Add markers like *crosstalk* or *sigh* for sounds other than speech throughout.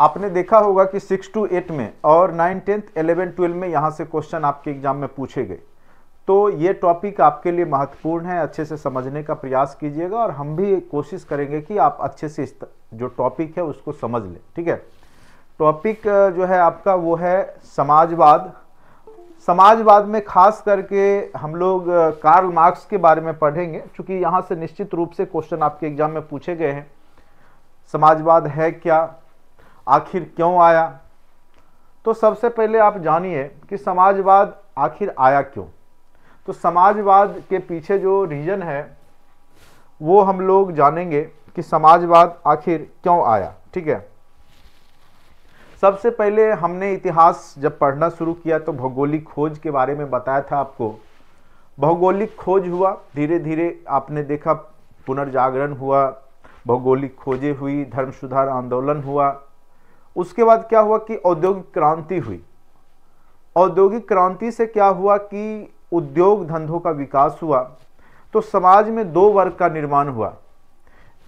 आपने देखा होगा कि सिक्स टू एट में और नाइन टेंथ एलेवेंथ ट्वेल्व में यहाँ से क्वेश्चन आपके एग्जाम में पूछे गए तो ये टॉपिक आपके लिए महत्वपूर्ण है अच्छे से समझने का प्रयास कीजिएगा और हम भी कोशिश करेंगे कि आप अच्छे से जो टॉपिक है उसको समझ लें ठीक है टॉपिक जो है आपका वो है समाजवाद समाजवाद में खास करके हम लोग कार्ल मार्क्स के बारे में पढ़ेंगे क्योंकि यहाँ से निश्चित रूप से क्वेश्चन आपके एग्जाम में पूछे गए हैं समाजवाद है क्या आखिर क्यों आया तो सबसे पहले आप जानिए कि समाजवाद आखिर आया क्यों तो समाजवाद के पीछे जो रीज़न है वो हम लोग जानेंगे कि समाजवाद आखिर क्यों आया ठीक है सबसे पहले हमने इतिहास जब पढ़ना शुरू किया तो भौगोलिक खोज के बारे में बताया था आपको भौगोलिक खोज हुआ धीरे धीरे आपने देखा पुनर्जागरण हुआ भौगोलिक खोजें हुई धर्म सुधार आंदोलन हुआ उसके बाद क्या हुआ कि औद्योगिक क्रांति हुई औद्योगिक क्रांति से क्या हुआ कि उद्योग धंधों का विकास हुआ तो समाज में दो वर्ग का निर्माण हुआ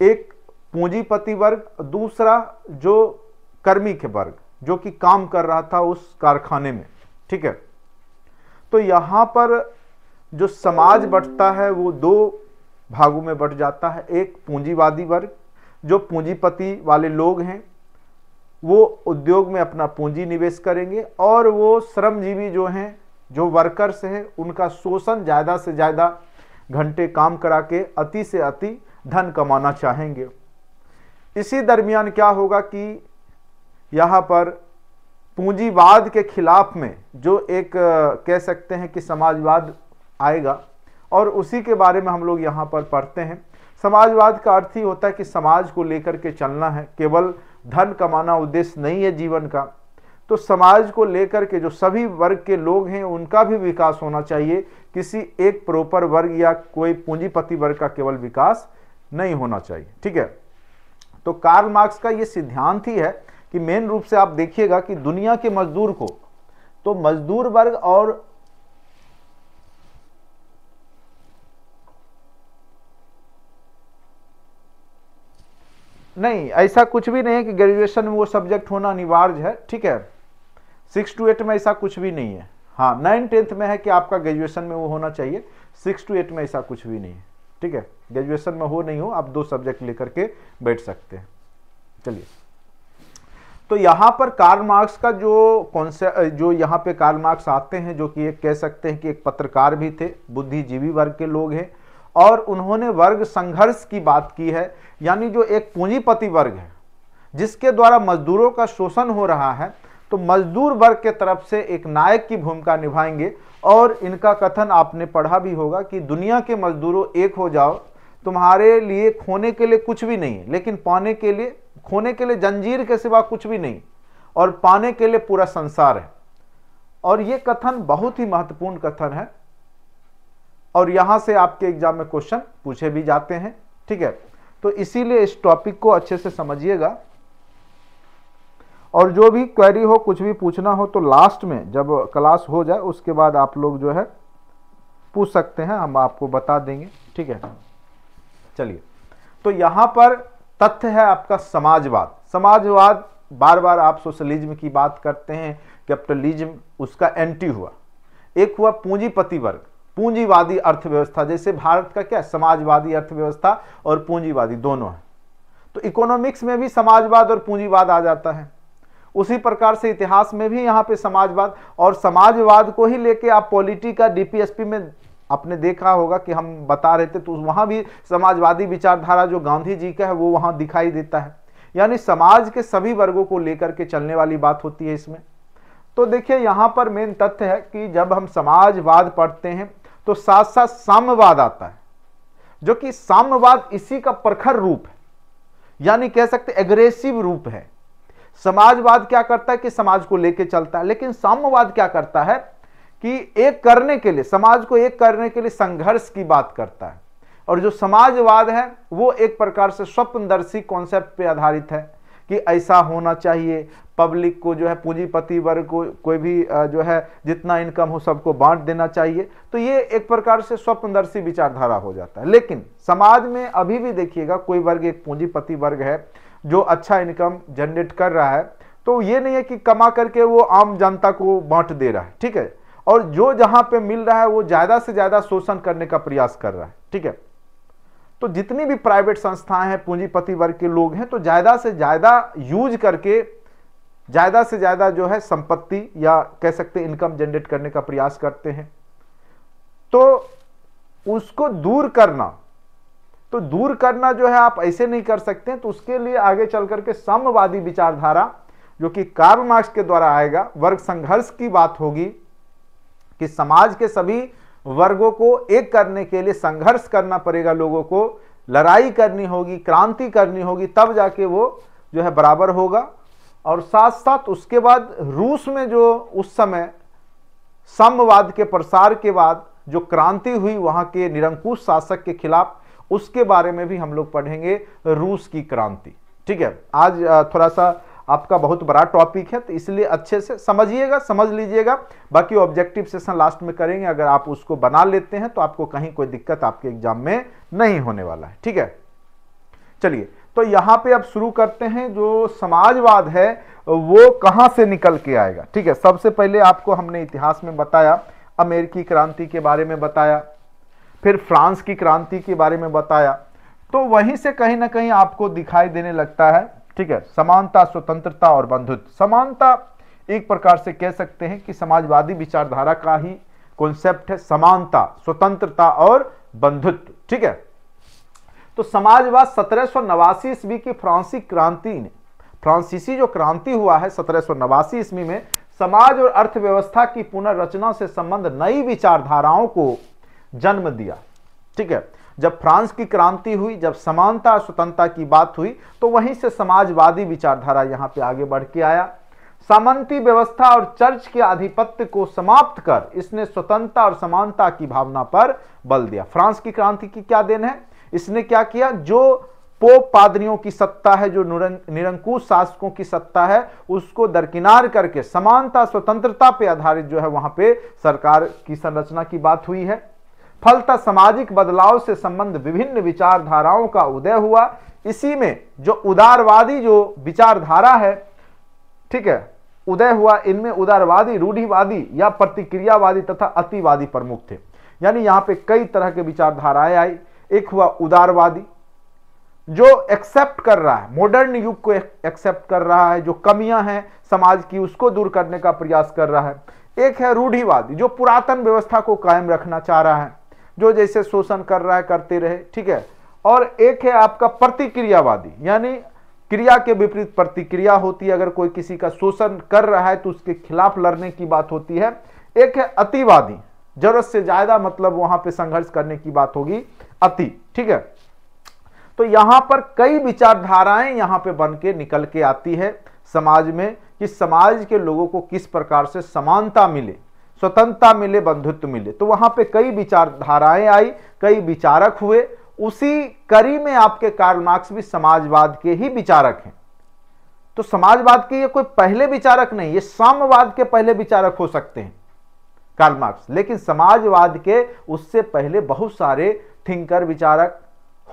एक पूंजीपति वर्ग दूसरा जो कर्मी के वर्ग जो कि काम कर रहा था उस कारखाने में ठीक है तो यहां पर जो समाज बढ़ता है वो दो भागों में बट जाता है एक पूंजीवादी वर्ग जो पूंजीपति वाले लोग हैं वो उद्योग में अपना पूंजी निवेश करेंगे और वो श्रमजीवी जो हैं जो वर्कर्स हैं उनका शोषण ज़्यादा से ज़्यादा घंटे काम करा के अति से अति धन कमाना चाहेंगे इसी दरमियान क्या होगा कि यहाँ पर पूंजीवाद के खिलाफ में जो एक कह सकते हैं कि समाजवाद आएगा और उसी के बारे में हम लोग यहाँ पर पढ़ते हैं समाजवाद का अर्थ ही होता है कि समाज को लेकर के चलना है केवल धन कमाना उद्देश्य नहीं है जीवन का तो समाज को लेकर के जो सभी वर्ग के लोग हैं उनका भी विकास होना चाहिए किसी एक प्रॉपर वर्ग या कोई पूंजीपति वर्ग का केवल विकास नहीं होना चाहिए ठीक है तो कार्ल मार्क्स का ये सिद्धांत ही है कि मेन रूप से आप देखिएगा कि दुनिया के मजदूर को तो मजदूर वर्ग और नहीं ऐसा कुछ भी नहीं है कि ग्रेजुएशन में वो सब्जेक्ट होना अनिवार्य है ठीक है सिक्स टू एट में ऐसा कुछ भी नहीं है हाँ नाइन टेंथ में है कि आपका ग्रेजुएशन में वो होना चाहिए सिक्स टू एट में ऐसा कुछ भी नहीं है ठीक है ग्रेजुएशन में हो नहीं हो आप दो सब्जेक्ट लेकर के बैठ सकते हैं चलिए तो यहाँ पर कार्ल मार्क्स का जो कॉन्सेप्ट जो यहाँ पे कार्ल मार्क्स आते हैं जो कि एक कह सकते हैं कि एक पत्रकार भी थे बुद्धिजीवी वर्ग के लोग हैं और उन्होंने वर्ग संघर्ष की बात की है यानी जो एक पूंजीपति वर्ग है जिसके द्वारा मजदूरों का शोषण हो रहा है तो मजदूर वर्ग के तरफ से एक नायक की भूमिका निभाएंगे और इनका कथन आपने पढ़ा भी होगा कि दुनिया के मजदूरों एक हो जाओ तुम्हारे लिए खोने के लिए कुछ भी नहीं है लेकिन पाने के लिए खोने के लिए जंजीर के सिवा कुछ भी नहीं और पाने के लिए पूरा संसार है और ये कथन बहुत ही महत्वपूर्ण कथन है और यहां से आपके एग्जाम में क्वेश्चन पूछे भी जाते हैं ठीक है तो इसीलिए इस टॉपिक को अच्छे से समझिएगा और जो भी क्वेरी हो कुछ भी पूछना हो तो लास्ट में जब क्लास हो जाए उसके बाद आप लोग जो है पूछ सकते हैं हम आपको बता देंगे ठीक है चलिए तो यहां पर तथ्य है आपका समाजवाद समाजवाद बार बार आप सोशलिज्म की बात करते हैं कैपिटलिज्म उसका एंटी हुआ एक हुआ पूंजीपति वर्ग पूंजीवादी अर्थव्यवस्था जैसे भारत का क्या समाजवादी अर्थव्यवस्था और पूंजीवादी दोनों है तो इकोनॉमिक्स में भी समाजवाद और पूंजीवाद आ जाता है उसी प्रकार से इतिहास में भी यहां पे समाजवाद और समाजवाद को ही लेके आप पॉलिटी का डीपीएसपी में आपने देखा होगा कि हम बता रहे थे तो वहां भी समाजवादी विचारधारा जो गांधी जी का है वो वहां दिखाई देता है यानी समाज के सभी वर्गों को लेकर के चलने वाली बात होती है इसमें तो देखिए यहां पर मेन तथ्य है कि जब हम समाजवाद पढ़ते हैं तो साथ साथ साम्यवाद आता है जो कि साम्यवाद इसी का प्रखर रूप है यानी कह सकते एग्रेसिव रूप है समाजवाद क्या करता है कि समाज को लेके चलता है लेकिन साम्यवाद क्या करता है कि एक करने के लिए समाज को एक करने के लिए संघर्ष की बात करता है और जो समाजवाद है वो एक प्रकार से स्वप्नदर्शी कॉन्सेप्ट पे आधारित है कि ऐसा होना चाहिए पब्लिक को जो है पूंजीपति वर्ग को कोई भी जो है जितना इनकम हो सबको बांट देना चाहिए तो ये एक प्रकार से स्वप्नदर्शी विचारधारा हो जाता है लेकिन समाज में अभी भी देखिएगा कोई वर्ग एक पूंजीपति वर्ग है जो अच्छा इनकम जनरेट कर रहा है तो ये नहीं है कि कमा करके वो आम जनता को बांट दे रहा है ठीक है और जो जहाँ पे मिल रहा है वो ज़्यादा से ज़्यादा शोषण करने का प्रयास कर रहा है ठीक है तो जितनी भी प्राइवेट संस्थाएं हैं पूंजीपति वर्ग के लोग हैं तो ज़्यादा से ज़्यादा यूज करके ज़्यादा से ज़्यादा जो है संपत्ति या कह सकते इनकम जनरेट करने का प्रयास करते हैं तो उसको दूर करना तो दूर करना जो है आप ऐसे नहीं कर सकते तो उसके लिए आगे चल करके समवादी विचारधारा जो कि कार्ल मार्क्स के द्वारा आएगा वर्ग संघर्ष की बात होगी कि समाज के सभी वर्गों को एक करने के लिए संघर्ष करना पड़ेगा लोगों को लड़ाई करनी होगी क्रांति करनी होगी तब जाके वो जो है बराबर होगा और साथ साथ उसके बाद रूस में जो उस समय समवाद के प्रसार के बाद जो क्रांति हुई वहाँ के निरंकुश शासक के खिलाफ उसके बारे में भी हम लोग पढ़ेंगे रूस की क्रांति ठीक है आज थोड़ा सा आपका बहुत बड़ा टॉपिक है तो इसलिए अच्छे से समझिएगा समझ लीजिएगा बाकी ऑब्जेक्टिव सेशन लास्ट में करेंगे अगर आप उसको बना लेते हैं तो आपको कहीं कोई दिक्कत आपके एग्जाम में नहीं होने वाला है ठीक है चलिए तो यहां पे अब शुरू करते हैं जो समाजवाद है वो कहाँ से निकल के आएगा ठीक है सबसे पहले आपको हमने इतिहास में बताया अमेरिकी क्रांति के बारे में बताया फिर फ्रांस की क्रांति के बारे में बताया तो वहीं से कहीं ना कहीं आपको दिखाई देने लगता है ठीक है समानता स्वतंत्रता और बंधुत्व समानता एक प्रकार से कह सकते हैं कि समाजवादी विचारधारा का ही कॉन्सेप्ट है समानता स्वतंत्रता और बंधुत्व ठीक है तो समाजवाद सत्रह सौ नवासी ईस्वी की फ्रांसी क्रांति ने फ्रांसीसी जो क्रांति हुआ है सत्रह सौ नवासी ईस्वी में समाज और अर्थव्यवस्था की पुनर्रचना से संबंध नई विचारधाराओं को जन्म दिया ठीक है जब फ्रांस की क्रांति हुई जब समानता स्वतंत्रता की बात हुई तो वहीं से समाजवादी विचारधारा यहाँ पे आगे बढ़ के आया सामंती व्यवस्था और चर्च के आधिपत्य को समाप्त कर इसने स्वतंत्रता और समानता की भावना पर बल दिया फ्रांस की क्रांति की क्या देन है इसने क्या किया जो पोप पादरियों की सत्ता है जो निरंकुश शासकों की सत्ता है उसको दरकिनार करके समानता स्वतंत्रता पे आधारित जो है वहां पे सरकार की संरचना की बात हुई है फलता सामाजिक बदलाव से संबंध विभिन्न विचारधाराओं का उदय हुआ इसी में जो उदारवादी जो विचारधारा है ठीक है उदय हुआ इनमें उदारवादी रूढ़िवादी या प्रतिक्रियावादी तथा अतिवादी प्रमुख थे यानी यहां पे कई तरह के विचारधाराएं आई एक हुआ उदारवादी जो एक्सेप्ट कर रहा है मॉडर्न युग को एक्सेप्ट कर रहा है जो कमियां हैं समाज की उसको दूर करने का प्रयास कर रहा है एक है रूढ़िवादी जो पुरातन व्यवस्था को कायम रखना चाह रहा है जो जैसे शोषण कर रहा है करते रहे ठीक है और एक है आपका प्रतिक्रियावादी यानी क्रिया के विपरीत प्रतिक्रिया होती है अगर कोई किसी का शोषण कर रहा है तो उसके खिलाफ लड़ने की बात होती है एक है अतिवादी जरूरत से ज्यादा मतलब वहां पे संघर्ष करने की बात होगी अति ठीक है तो यहां पर कई विचारधाराएं यहां पे बन के निकल के आती है समाज में कि समाज के लोगों को किस प्रकार से समानता मिले स्वतंत्रता मिले बंधुत्व मिले तो वहां पे कई विचारधाराएं आई कई विचारक हुए उसी कड़ी में आपके कार्ल मार्क्स भी समाजवाद के ही विचारक हैं तो समाजवाद के ये कोई पहले विचारक नहीं ये साम्यवाद के पहले विचारक हो सकते हैं कार्ल मार्क्स लेकिन समाजवाद के उससे पहले बहुत सारे थिंकर विचारक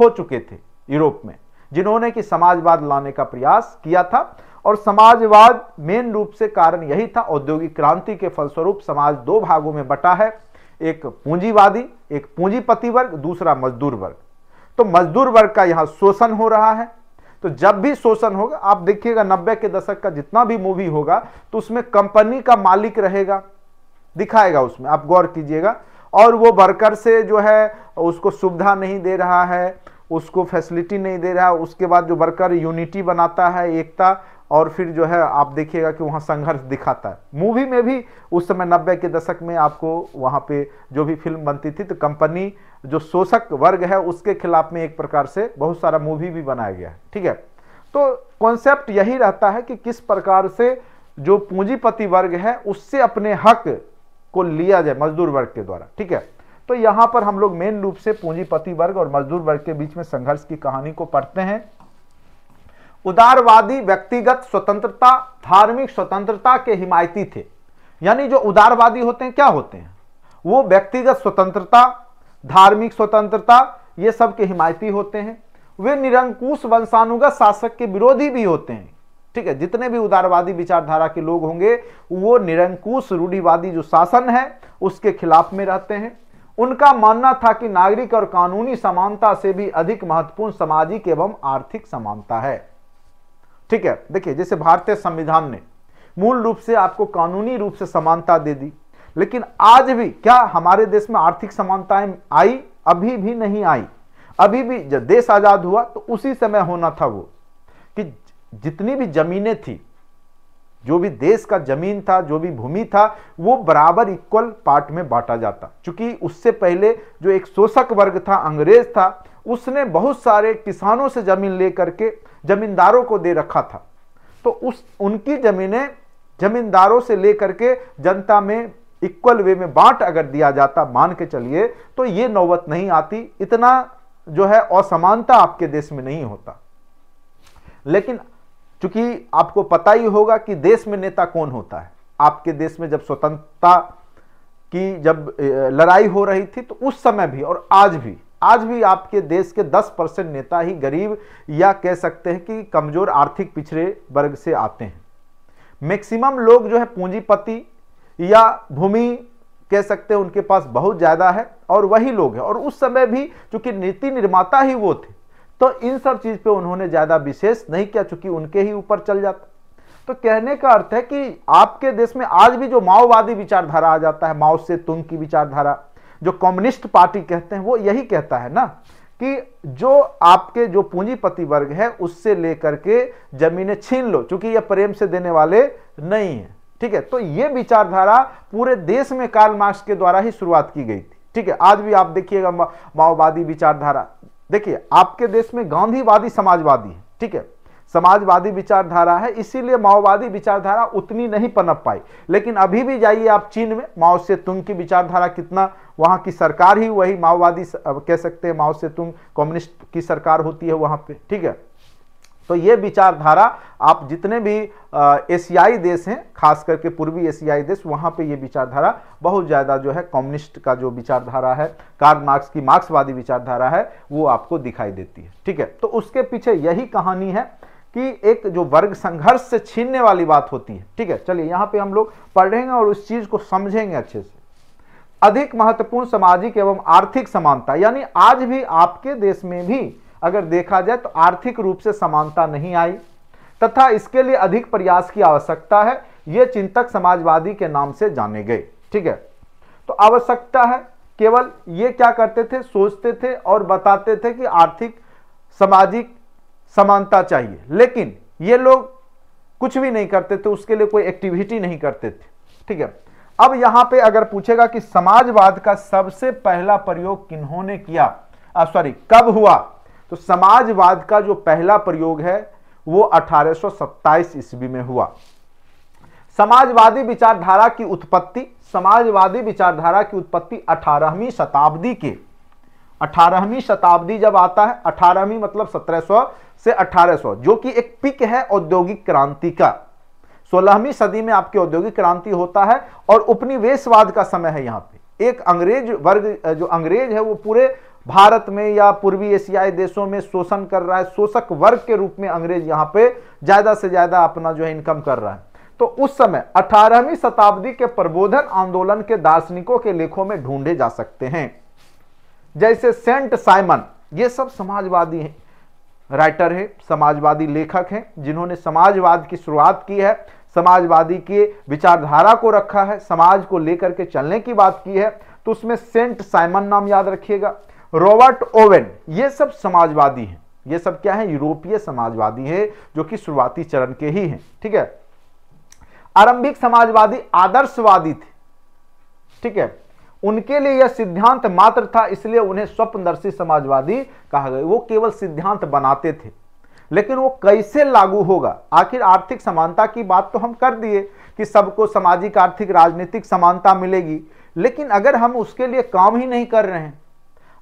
हो चुके थे यूरोप में जिन्होंने कि समाजवाद लाने का प्रयास किया था और समाजवाद मेन रूप से कारण यही था औद्योगिक क्रांति के फलस्वरूप समाज दो भागों में बटा है एक पूंजीवादी एक पूंजीपति वर्ग दूसरा मजदूर वर्ग तो मजदूर वर्ग का यहां शोषण हो रहा है तो जब भी शोषण होगा आप देखिएगा नब्बे के दशक का जितना भी मूवी होगा तो उसमें कंपनी का मालिक रहेगा दिखाएगा उसमें आप गौर कीजिएगा और वो वर्कर से जो है उसको सुविधा नहीं दे रहा है उसको फैसिलिटी नहीं दे रहा उसके बाद जो वर्कर यूनिटी बनाता है एकता और फिर जो है आप देखिएगा कि वहाँ संघर्ष दिखाता है मूवी में भी उस समय नब्बे के दशक में आपको वहाँ पे जो भी फिल्म बनती थी तो कंपनी जो शोषक वर्ग है उसके खिलाफ में एक प्रकार से बहुत सारा मूवी भी बनाया गया है ठीक है तो कॉन्सेप्ट यही रहता है कि किस प्रकार से जो पूंजीपति वर्ग है उससे अपने हक को लिया जाए मजदूर वर्ग के द्वारा ठीक है तो यहाँ पर हम लोग मेन रूप से पूंजीपति वर्ग और मजदूर वर्ग के बीच में संघर्ष की कहानी को पढ़ते हैं उदारवादी व्यक्तिगत स्वतंत्रता धार्मिक स्वतंत्रता के हिमायती थे यानी जो उदारवादी होते हैं क्या होते हैं वो व्यक्तिगत स्वतंत्रता धार्मिक स्वतंत्रता ये सब के हिमायती होते हैं वे निरंकुश वंशानुगत शासक के विरोधी भी होते हैं ठीक है जितने भी उदारवादी विचारधारा के लोग होंगे वो निरंकुश रूढ़िवादी जो शासन है उसके खिलाफ में रहते हैं उनका मानना था कि नागरिक और कानूनी समानता से भी अधिक महत्वपूर्ण सामाजिक एवं आर्थिक समानता है ठीक है देखिए जैसे भारतीय संविधान ने मूल रूप से आपको कानूनी रूप से समानता दे दी लेकिन आज भी क्या हमारे देश में आर्थिक समानताएं आई अभी भी नहीं आई अभी भी जब देश आज़ाद हुआ तो उसी समय होना था वो कि जितनी भी जमीनें थी जो भी देश का जमीन था जो भी भूमि था वो बराबर इक्वल पार्ट में बांटा जाता क्योंकि उससे पहले जो एक शोषक वर्ग था अंग्रेज था उसने बहुत सारे किसानों से ज़मीन लेकर के ज़मींदारों को दे रखा था तो उस उनकी ज़मीनें ज़मींदारों से लेकर के जनता में इक्वल वे में बांट अगर दिया जाता मान के चलिए तो ये नौबत नहीं आती इतना जो है असमानता आपके देश में नहीं होता लेकिन चूंकि आपको पता ही होगा कि देश में नेता कौन होता है आपके देश में जब स्वतंत्रता की जब लड़ाई हो रही थी तो उस समय भी और आज भी आज भी आपके देश के 10 परसेंट नेता ही गरीब या कह सकते हैं कि कमज़ोर आर्थिक पिछड़े वर्ग से आते हैं मैक्सिमम लोग जो है पूंजीपति या भूमि कह सकते हैं उनके पास बहुत ज़्यादा है और वही लोग हैं और उस समय भी चूंकि नीति निर्माता ही वो थे तो इन सब चीज़ पे उन्होंने ज़्यादा विशेष नहीं किया चूंकि उनके ही ऊपर चल जाता तो कहने का अर्थ है कि आपके देश में आज भी जो माओवादी विचारधारा आ जाता है माओ से तुंग की विचारधारा जो कम्युनिस्ट पार्टी कहते हैं वो यही कहता है ना कि जो आपके जो पूंजीपति वर्ग है उससे लेकर के जमीनें छीन लो क्योंकि ये प्रेम से देने वाले नहीं है ठीक है तो ये विचारधारा पूरे देश में कार्ल मार्क्स के द्वारा ही शुरुआत की गई थी ठीक है आज भी आप देखिएगा माओवादी विचारधारा देखिए आपके देश में गांधीवादी समाजवादी है ठीक है समाजवादी विचारधारा है इसीलिए माओवादी विचारधारा उतनी नहीं पनप पाई लेकिन अभी भी जाइए आप चीन में माओ से तुंग की विचारधारा कितना वहाँ की सरकार ही वही माओवादी कह सकते हैं माओ से तुंग कम्युनिस्ट की सरकार होती है वहाँ पे ठीक है तो ये विचारधारा आप जितने भी एशियाई देश हैं खास करके पूर्वी एशियाई देश वहाँ पे ये विचारधारा बहुत ज़्यादा जो है कम्युनिस्ट का जो विचारधारा है कार्ल मार्क्स की मार्क्सवादी विचारधारा है वो आपको दिखाई देती है ठीक है तो उसके पीछे यही कहानी है कि एक जो वर्ग संघर्ष से छीनने वाली बात होती है ठीक है चलिए यहां पे हम लोग पढ़ेंगे और उस चीज को समझेंगे अच्छे से अधिक महत्वपूर्ण सामाजिक एवं आर्थिक समानता यानी आज भी आपके देश में भी अगर देखा जाए तो आर्थिक रूप से समानता नहीं आई तथा इसके लिए अधिक प्रयास की आवश्यकता है यह चिंतक समाजवादी के नाम से जाने गए ठीक है तो आवश्यकता है केवल ये क्या करते थे सोचते थे और बताते थे कि आर्थिक सामाजिक समानता चाहिए लेकिन ये लोग कुछ भी नहीं करते थे तो उसके लिए कोई एक्टिविटी नहीं करते थे ठीक है अब यहां पे अगर पूछेगा कि समाजवाद का सबसे पहला प्रयोग किन्होंने किया सॉरी कब हुआ तो समाजवाद का जो पहला प्रयोग है वो 1827 ईस्वी में हुआ समाजवादी विचारधारा की उत्पत्ति समाजवादी विचारधारा की उत्पत्ति 18वीं शताब्दी के अठारहवीं शताब्दी जब आता है अठारहवीं मतलब 1700 से 1800 जो कि एक पिक है औद्योगिक क्रांति का सोलहवीं सदी में आपकी औद्योगिक क्रांति होता है और उपनिवेशवाद का समय है यहाँ पे एक अंग्रेज वर्ग जो अंग्रेज है वो पूरे भारत में या पूर्वी एशियाई देशों में शोषण कर रहा है शोषक वर्ग के रूप में अंग्रेज यहां पे ज्यादा से ज्यादा अपना जो है इनकम कर रहा है तो उस समय अठारहवीं शताब्दी के प्रबोधन आंदोलन के दार्शनिकों के लेखों में ढूंढे जा सकते हैं जैसे सेंट साइमन ये सब समाजवादी हैं राइटर है समाजवादी लेखक हैं जिन्होंने समाजवाद की शुरुआत की है समाजवादी के विचारधारा को रखा है समाज को लेकर के चलने की बात की है तो उसमें सेंट साइमन नाम याद रखिएगा रॉबर्ट ओवेन ये सब समाजवादी हैं ये सब क्या है यूरोपीय समाजवादी है जो कि शुरुआती चरण के ही हैं ठीक है आरंभिक समाजवादी आदर्शवादी थे ठीक है उनके लिए यह सिद्धांत मात्र था इसलिए उन्हें स्वप्नदर्शी समाजवादी कहा गया वो केवल सिद्धांत बनाते थे लेकिन वो कैसे लागू होगा आखिर आर्थिक समानता की बात तो हम कर दिए कि सबको सामाजिक आर्थिक राजनीतिक समानता मिलेगी लेकिन अगर हम उसके लिए काम ही नहीं कर रहे हैं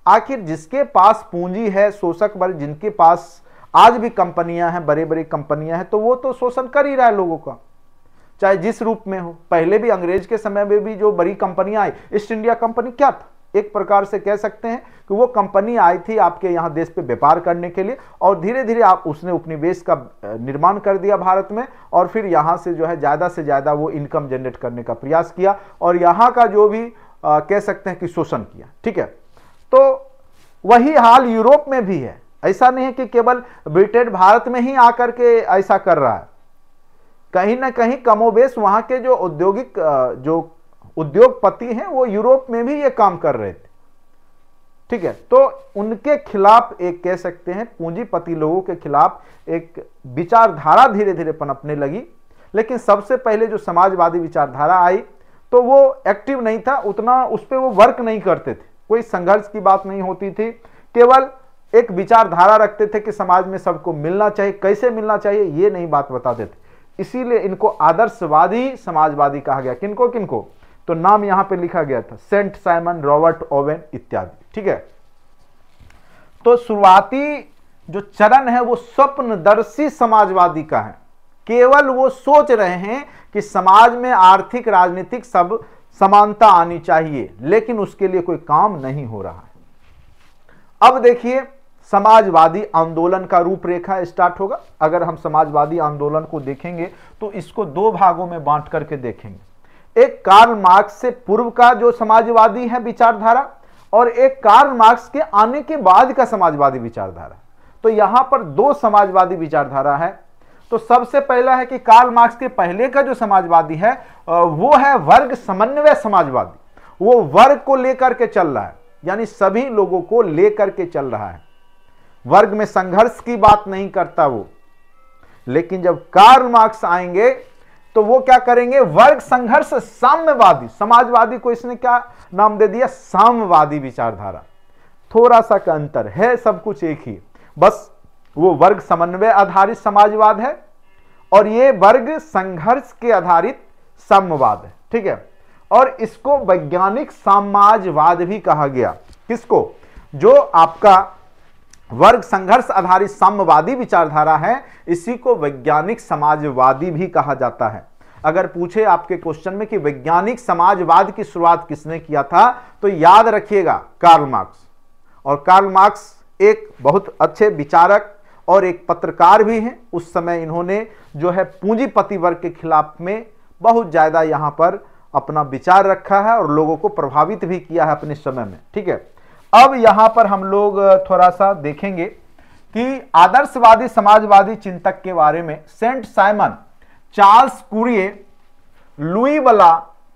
आखिर जिसके पास पूंजी है शोषक वर्ग जिनके पास आज भी कंपनियां हैं बड़े बड़ी कंपनियां हैं तो वो तो शोषण कर ही रहा है लोगों का चाहे जिस रूप में हो पहले भी अंग्रेज के समय में भी जो बड़ी कंपनियां आई ईस्ट इंडिया कंपनी क्या था एक प्रकार से कह सकते हैं कि वो कंपनी आई थी आपके यहाँ देश पे व्यापार करने के लिए और धीरे धीरे आप उसने उपनिवेश का निर्माण कर दिया भारत में और फिर यहाँ से जो है ज़्यादा से ज़्यादा वो इनकम जनरेट करने का प्रयास किया और यहाँ का जो भी आ, कह सकते हैं कि शोषण किया ठीक है तो वही हाल यूरोप में भी है ऐसा नहीं है कि केवल ब्रिटेन भारत में ही आकर के ऐसा कर रहा है कहीं ना कहीं कमोबेश वहां के जो औद्योगिक जो उद्योगपति हैं वो यूरोप में भी ये काम कर रहे थे ठीक है तो उनके खिलाफ एक कह सकते हैं पूंजीपति लोगों के खिलाफ एक विचारधारा धीरे धीरे पनपने लगी लेकिन सबसे पहले जो समाजवादी विचारधारा आई तो वो एक्टिव नहीं था उतना उस पर वो वर्क नहीं करते थे कोई संघर्ष की बात नहीं होती थी केवल एक विचारधारा रखते थे कि समाज में सबको मिलना चाहिए कैसे मिलना चाहिए ये नहीं बात बताते थे इसीलिए इनको आदर्शवादी समाजवादी कहा गया किनको किनको तो नाम यहां पे लिखा गया था सेंट साइमन रॉबर्ट ओवेन इत्यादि ठीक है तो शुरुआती जो चरण है वो स्वप्नदर्शी समाजवादी का है केवल वो सोच रहे हैं कि समाज में आर्थिक राजनीतिक सब समानता आनी चाहिए लेकिन उसके लिए कोई काम नहीं हो रहा है अब देखिए समाजवादी आंदोलन का रूपरेखा स्टार्ट होगा अगर हम समाजवादी आंदोलन को देखेंगे तो इसको दो भागों में बांट करके देखेंगे एक कार्ल मार्क्स से पूर्व का जो समाजवादी है विचारधारा और एक कार्ल मार्क्स के आने के बाद का समाजवादी विचारधारा तो यहां पर दो समाजवादी विचारधारा है तो सबसे पहला है कि कार्ल मार्क्स के पहले का जो समाजवादी है वो है वर्ग समन्वय समाजवादी वो वर्ग को लेकर के चल रहा है यानी सभी लोगों को लेकर के चल रहा है वर्ग में संघर्ष की बात नहीं करता वो लेकिन जब कार्ल मार्क्स आएंगे तो वो क्या करेंगे वर्ग संघर्ष साम्यवादी समाजवादी को इसने क्या नाम दे दिया साम्यवादी विचारधारा थोड़ा सा का अंतर है सब कुछ एक ही बस वो वर्ग समन्वय आधारित समाजवाद है और ये वर्ग संघर्ष के आधारित साम्यवाद है ठीक है और इसको वैज्ञानिक सामाजवाद भी कहा गया किसको जो आपका वर्ग संघर्ष आधारित साम्यवादी विचारधारा है इसी को वैज्ञानिक समाजवादी भी कहा जाता है अगर पूछे आपके क्वेश्चन में कि वैज्ञानिक समाजवाद की शुरुआत किसने किया था तो याद रखिएगा कार्ल मार्क्स और कार्ल मार्क्स एक बहुत अच्छे विचारक और एक पत्रकार भी हैं उस समय इन्होंने जो है पूंजीपति वर्ग के खिलाफ में बहुत ज़्यादा यहां पर अपना विचार रखा है और लोगों को प्रभावित भी किया है अपने समय में ठीक है अब यहां पर हम लोग थोड़ा सा देखेंगे कि आदर्शवादी समाजवादी चिंतक के बारे में Saint Simon Charles Fourier Louis वाला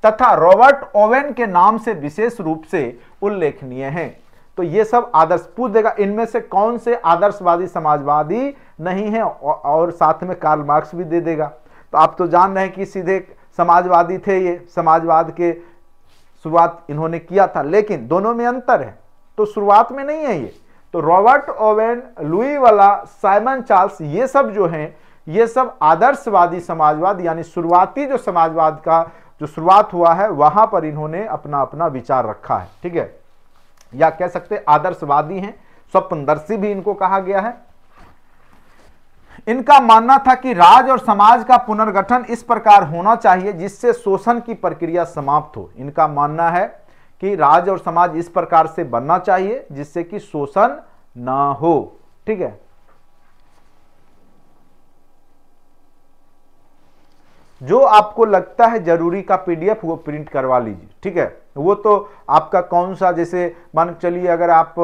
तथा रॉबर्ट ओवेन के नाम से विशेष रूप से उल्लेखनीय हैं तो ये सब आदर्श पूछ देगा इनमें से कौन से आदर्शवादी समाजवादी नहीं है और साथ में कार्ल मार्क्स भी दे देगा तो आप तो जान रहे हैं कि सीधे समाजवादी थे ये समाजवाद के शुरुआत इन्होंने किया था लेकिन दोनों में अंतर है तो शुरुआत में नहीं है ये तो रॉबर्ट ओवेन लुई वाला साइमन चार्ल्स ये सब जो हैं ये सब आदर्शवादी समाजवाद यानी शुरुआती जो समाजवाद का जो शुरुआत हुआ है वहां पर इन्होंने अपना अपना विचार रखा है ठीक है या कह सकते आदर्शवादी हैं स्वप्नदर्शी भी इनको कहा गया है इनका मानना था कि राज और समाज का पुनर्गठन इस प्रकार होना चाहिए जिससे शोषण की प्रक्रिया समाप्त हो इनका मानना है कि राज और समाज इस प्रकार से बनना चाहिए जिससे कि शोषण ना हो ठीक है जो आपको लगता है जरूरी का पीडीएफ वो प्रिंट करवा लीजिए ठीक है वो तो आपका कौन सा जैसे मान चलिए अगर आप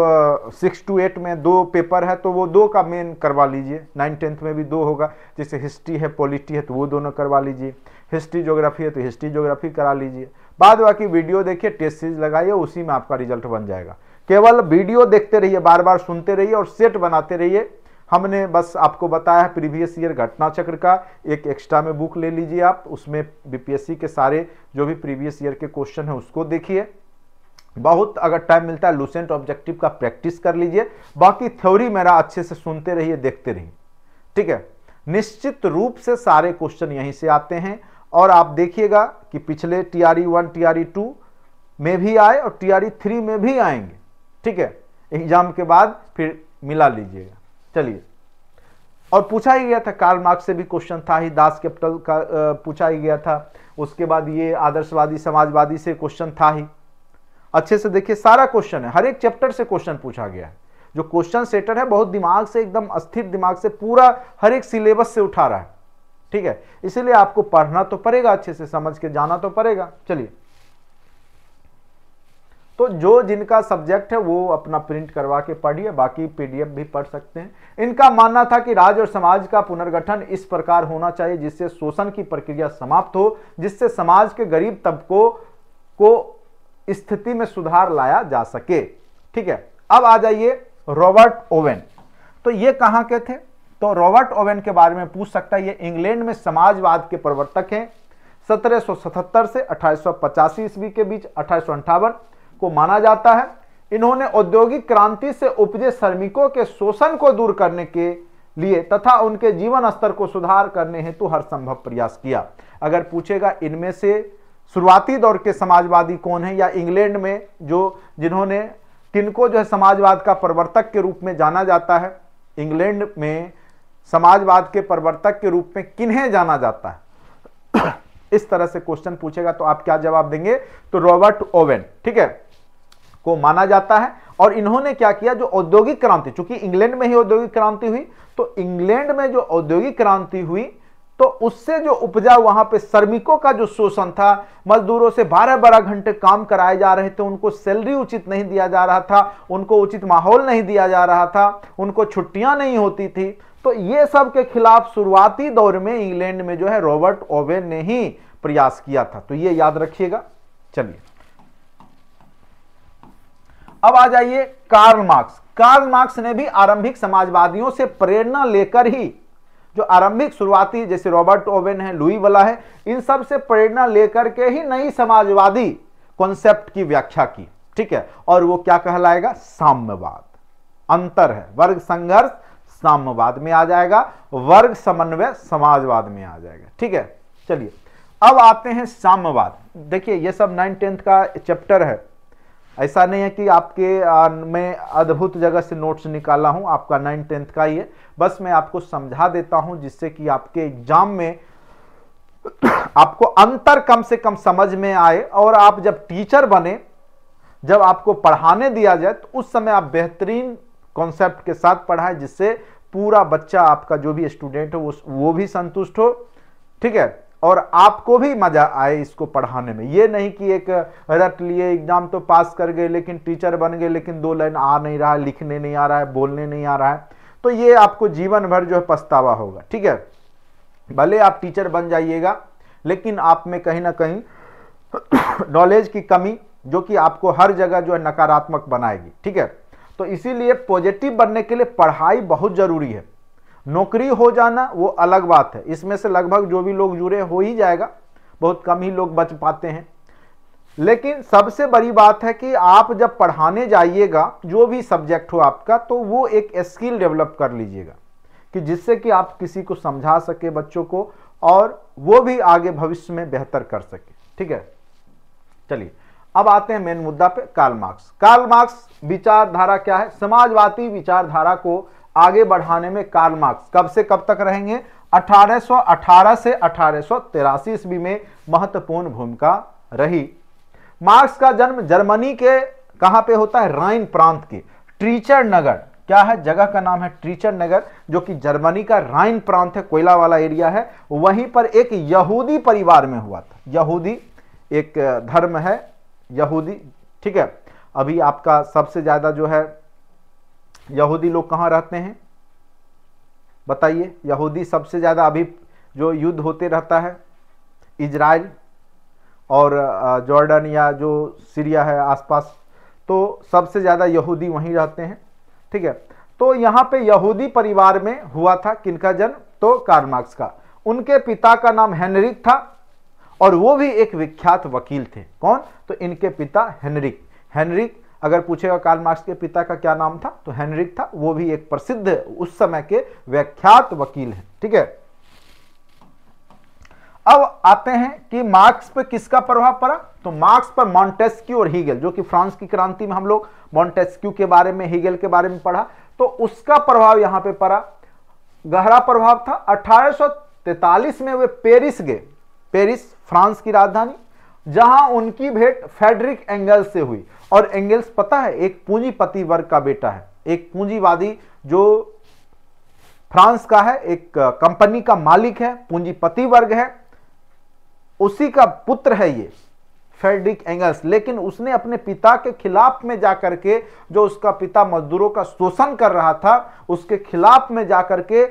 सिक्स टू एट में दो पेपर है तो वो दो का मेन करवा लीजिए नाइन टेंथ में भी दो होगा जैसे हिस्ट्री है पॉलिटी है तो वो दोनों करवा लीजिए हिस्ट्री ज्योग्राफी है तो हिस्ट्री ज्योग्राफी करा लीजिए बाद बाकी वीडियो देखिए टेस्ट सीरीज लगाइए उसी में आपका रिजल्ट बन जाएगा केवल वीडियो देखते रहिए बार बार सुनते रहिए और सेट बनाते रहिए हमने बस आपको बताया है प्रीवियस ईयर घटना चक्र का एक एक्स्ट्रा में बुक ले लीजिए आप उसमें बीपीएससी के सारे जो भी प्रीवियस ईयर के क्वेश्चन है उसको देखिए बहुत अगर टाइम मिलता है लूसेंट ऑब्जेक्टिव का प्रैक्टिस कर लीजिए बाकी थ्योरी मेरा अच्छे से सुनते रहिए देखते रहिए ठीक है निश्चित रूप से सारे क्वेश्चन यहीं से आते हैं और आप देखिएगा कि पिछले T R E one T R E two में भी आए और टी आर ई थ्री में भी आएंगे ठीक है एग्जाम के बाद फिर मिला लीजिएगा चलिए और पूछा ही गया था कार्ल मार्क्स से भी क्वेश्चन था ही दास कैपिटल का पूछा ही गया था उसके बाद ये आदर्शवादी समाजवादी से क्वेश्चन था ही अच्छे से देखिए सारा क्वेश्चन है हर एक चैप्टर से क्वेश्चन पूछा गया है जो क्वेश्चन सेटर है बहुत दिमाग से एकदम अस्थिर दिमाग से पूरा हर एक सिलेबस से उठा रहा है ठीक है इसीलिए आपको पढ़ना तो पड़ेगा अच्छे से समझ के जाना तो पड़ेगा चलिए तो जो जिनका सब्जेक्ट है वो अपना प्रिंट करवा के पढ़िए बाकी पीडीएफ भी पढ़ सकते हैं इनका मानना था कि राज्य और समाज का पुनर्गठन इस प्रकार होना चाहिए जिससे शोषण की प्रक्रिया समाप्त हो जिससे समाज के गरीब तबकों को स्थिति में सुधार लाया जा सके ठीक है अब आ जाइए रॉबर्ट ओवेन तो ये कहां के थे तो रॉबर्ट ओवेन के बारे में पूछ सकता है ये इंग्लैंड में समाजवाद के प्रवर्तक हैं 1777 से अठारह ईस्वी के बीच अठारह को माना जाता है इन्होंने औद्योगिक क्रांति से उपजे श्रमिकों के शोषण को दूर करने के लिए तथा उनके जीवन स्तर को सुधार करने हेतु हर संभव प्रयास किया अगर पूछेगा इनमें से शुरुआती दौर के समाजवादी कौन है या इंग्लैंड में जो जिन्होंने किनको जो है समाजवाद का प्रवर्तक के रूप में जाना जाता है इंग्लैंड में समाजवाद के प्रवर्तक के रूप में किन्हें जाना जाता है इस तरह से क्वेश्चन पूछेगा तो आप क्या जवाब देंगे तो रॉबर्ट ओवेन ठीक है को माना जाता है और इन्होंने क्या किया जो औद्योगिक क्रांति चूंकि इंग्लैंड में ही औद्योगिक क्रांति हुई तो इंग्लैंड में जो औद्योगिक क्रांति हुई तो उससे जो उपजा वहां पे श्रमिकों का जो शोषण था मजदूरों से बारह बारह घंटे काम कराए जा रहे थे उनको सैलरी उचित नहीं दिया जा रहा था उनको उचित माहौल नहीं दिया जा रहा था उनको छुट्टियां नहीं होती थी तो ये सब के खिलाफ शुरुआती दौर में इंग्लैंड में जो है रॉबर्ट ओवेन ने ही प्रयास किया था तो ये याद रखिएगा चलिए अब आ जाइए कार्ल मार्क्स कार्ल मार्क्स ने भी आरंभिक समाजवादियों से प्रेरणा लेकर ही जो आरंभिक शुरुआती जैसे रॉबर्ट ओवेन है लुई वाला है इन सब से प्रेरणा लेकर के ही नई समाजवादी कॉन्सेप्ट की व्याख्या की ठीक है और वो क्या कहलाएगा साम्यवाद अंतर है वर्ग संघर्ष साम्यवाद में आ जाएगा वर्ग समन्वय समाजवाद में आ जाएगा ठीक है चलिए अब आते हैं साम्यवाद देखिए ये सब नाइन टेंथ का चैप्टर है ऐसा नहीं है कि आपके आ, मैं अद्भुत जगह से नोट्स निकाला हूं आपका नाइन टेंथ का ही है बस मैं आपको समझा देता हूं जिससे कि आपके एग्जाम में आपको अंतर कम से कम समझ में आए और आप जब टीचर बने जब आपको पढ़ाने दिया जाए तो उस समय आप बेहतरीन कॉन्सेप्ट के साथ पढ़ाएं जिससे पूरा बच्चा आपका जो भी स्टूडेंट हो वो भी संतुष्ट हो ठीक है और आपको भी मजा आए इसको पढ़ाने में ये नहीं कि एक रट लिए एग्जाम तो पास कर गए लेकिन टीचर बन गए लेकिन दो लाइन आ नहीं रहा है लिखने नहीं आ रहा है बोलने नहीं आ रहा है तो ये आपको जीवन भर जो है पछतावा होगा ठीक है भले आप टीचर बन जाइएगा लेकिन आप में कहीं ना कहीं नॉलेज *coughs* की कमी जो कि आपको हर जगह जो है नकारात्मक बनाएगी ठीक है तो इसीलिए पॉजिटिव बनने के लिए पढ़ाई बहुत ज़रूरी है नौकरी हो जाना वो अलग बात है इसमें से लगभग जो भी लोग जुड़े हो ही जाएगा बहुत कम ही लोग बच पाते हैं लेकिन सबसे बड़ी बात है कि आप जब पढ़ाने जाइएगा जो भी सब्जेक्ट हो आपका तो वो एक स्किल डेवलप कर लीजिएगा कि जिससे कि आप किसी को समझा सके बच्चों को और वो भी आगे भविष्य में बेहतर कर सके ठीक है चलिए अब आते हैं मेन मुद्दा पे कार्ल मार्क्स कार्ल मार्क्स विचारधारा क्या है समाजवादी विचारधारा को आगे बढ़ाने में कार्ल मार्क्स कब से कब तक रहेंगे 1818 से अठारह ईस्वी में महत्वपूर्ण भूमिका रही मार्क्स का जन्म जर्मनी के कहां पे होता है राइन प्रांत के ट्रीचर नगर क्या है जगह का नाम है ट्रीचर नगर जो कि जर्मनी का राइन प्रांत है कोयला वाला एरिया है वहीं पर एक यहूदी परिवार में हुआ था यहूदी एक धर्म है यहूदी ठीक है अभी आपका सबसे ज़्यादा जो है यहूदी लोग कहाँ रहते हैं बताइए यहूदी सबसे ज़्यादा अभी जो युद्ध होते रहता है इजराइल और जॉर्डन या जो सीरिया है आसपास तो सबसे ज़्यादा यहूदी वहीं रहते हैं ठीक है तो यहाँ पे यहूदी परिवार में हुआ था किनका जन्म तो कार्मार्क्स का उनके पिता का नाम हेनरिक था और वो भी एक विख्यात वकील थे कौन तो इनके पिता हेनरिक हेनरिक अगर पूछेगा कार्ल मार्क्स के पिता का क्या नाम था तो हेनरिक था वो भी एक प्रसिद्ध उस समय के व्याख्यात वकील है ठीक है अब आते हैं कि मार्क्स पर किसका प्रभाव पड़ा तो मार्क्स पर मॉन्टेस्क्यू और हीगल जो कि फ्रांस की क्रांति में हम लोग मॉन्टेस्क्यू के बारे में हीगल के बारे में पढ़ा तो उसका प्रभाव यहां पे पड़ा गहरा प्रभाव था अठारह में वे पेरिस गए पेरिस फ्रांस की राजधानी जहां उनकी भेंट फेडरिक एंगल्स से हुई और एंगल्स पता है एक पूंजीपति वर्ग का बेटा है एक पूंजीवादी जो फ्रांस का है एक कंपनी का मालिक है पूंजीपति वर्ग है उसी का पुत्र है ये फेडरिक एंगल्स लेकिन उसने अपने पिता के खिलाफ में जाकर के जो उसका पिता मजदूरों का शोषण कर रहा था उसके खिलाफ में जाकर के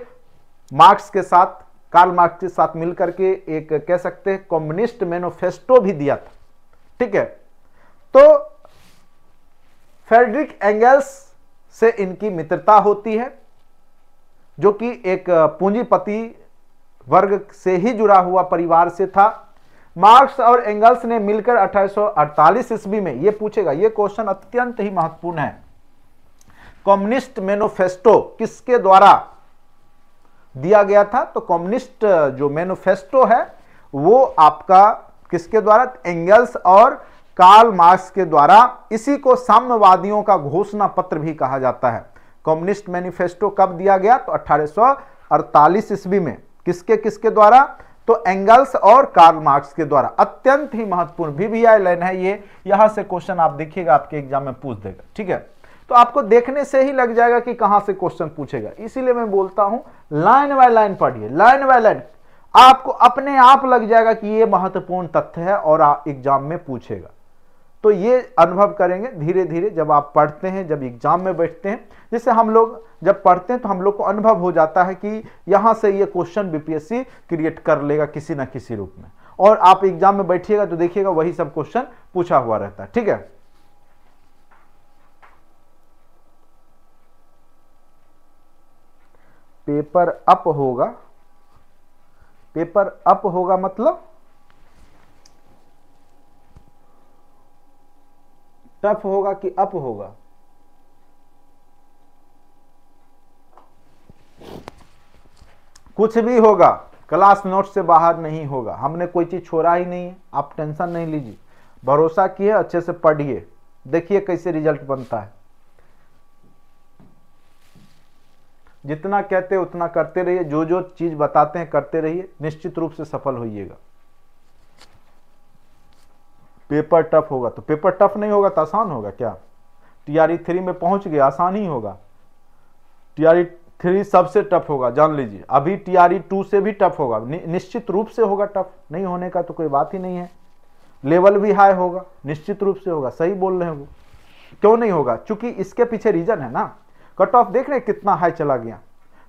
मार्क्स के साथ कार्ल मार्क्स के साथ मिलकर के एक कह सकते हैं कम्युनिस्ट मैनोफेस्टो भी दिया था ठीक है तो फेडरिक एंगल्स से इनकी मित्रता होती है जो कि एक पूंजीपति वर्ग से ही जुड़ा हुआ परिवार से था मार्क्स और एंगल्स ने मिलकर 1848 ईस्वी में यह पूछेगा यह क्वेश्चन अत्यंत ही महत्वपूर्ण है कम्युनिस्ट मैनोफेस्टो किसके द्वारा दिया गया था तो कम्युनिस्ट जो मैनिफेस्टो है वो आपका किसके द्वारा एंगल्स और कार्ल मार्क्स के द्वारा इसी को साम्यवादियों का घोषणा पत्र भी कहा जाता है कम्युनिस्ट मैनिफेस्टो कब दिया गया तो 1848 ईस्वी में किसके किसके द्वारा तो एंगल्स और कार्ल मार्क्स के द्वारा अत्यंत ही महत्वपूर्ण भी आई लाइन है ये यहां से क्वेश्चन आप देखिएगा आपके एग्जाम में पूछ देगा ठीक है तो आपको देखने से ही लग जाएगा कि कहां से क्वेश्चन पूछेगा इसीलिए मैं बोलता हूं लाइन बाय लाइन पढ़िए लाइन बाय लाइन आपको अपने आप लग जाएगा कि ये महत्वपूर्ण तथ्य है और एग्जाम में पूछेगा तो ये अनुभव करेंगे धीरे धीरे जब आप पढ़ते हैं जब एग्जाम में बैठते हैं जैसे हम लोग जब पढ़ते हैं तो हम लोग को अनुभव हो जाता है कि यहां से ये क्वेश्चन बीपीएससी क्रिएट कर लेगा किसी ना किसी रूप में और आप एग्जाम में बैठिएगा तो देखिएगा वही सब क्वेश्चन पूछा हुआ रहता है ठीक है पेपर अप होगा पेपर अप होगा मतलब टफ होगा कि अप होगा कुछ भी होगा क्लास नोट से बाहर नहीं होगा हमने कोई चीज़ छोड़ा ही नहीं है आप टेंशन नहीं लीजिए भरोसा किए अच्छे से पढ़िए देखिए कैसे रिजल्ट बनता है जितना कहते हैं उतना करते रहिए जो जो चीज़ बताते हैं करते रहिए निश्चित रूप से सफल होइएगा पेपर टफ होगा तो पेपर टफ नहीं होगा तो आसान होगा क्या टीआरई थ्री e में पहुंच गया आसान ही होगा टीआरई थ्री e सबसे टफ होगा जान लीजिए अभी टीआरई टू e से भी टफ होगा नि, निश्चित रूप से होगा टफ नहीं होने का तो कोई बात ही नहीं है लेवल भी हाई होगा निश्चित रूप से होगा सही बोल रहे हैं वो क्यों नहीं होगा चूंकि इसके पीछे रीजन है ना कट ऑफ देख रहे हैं कितना हाई चला गया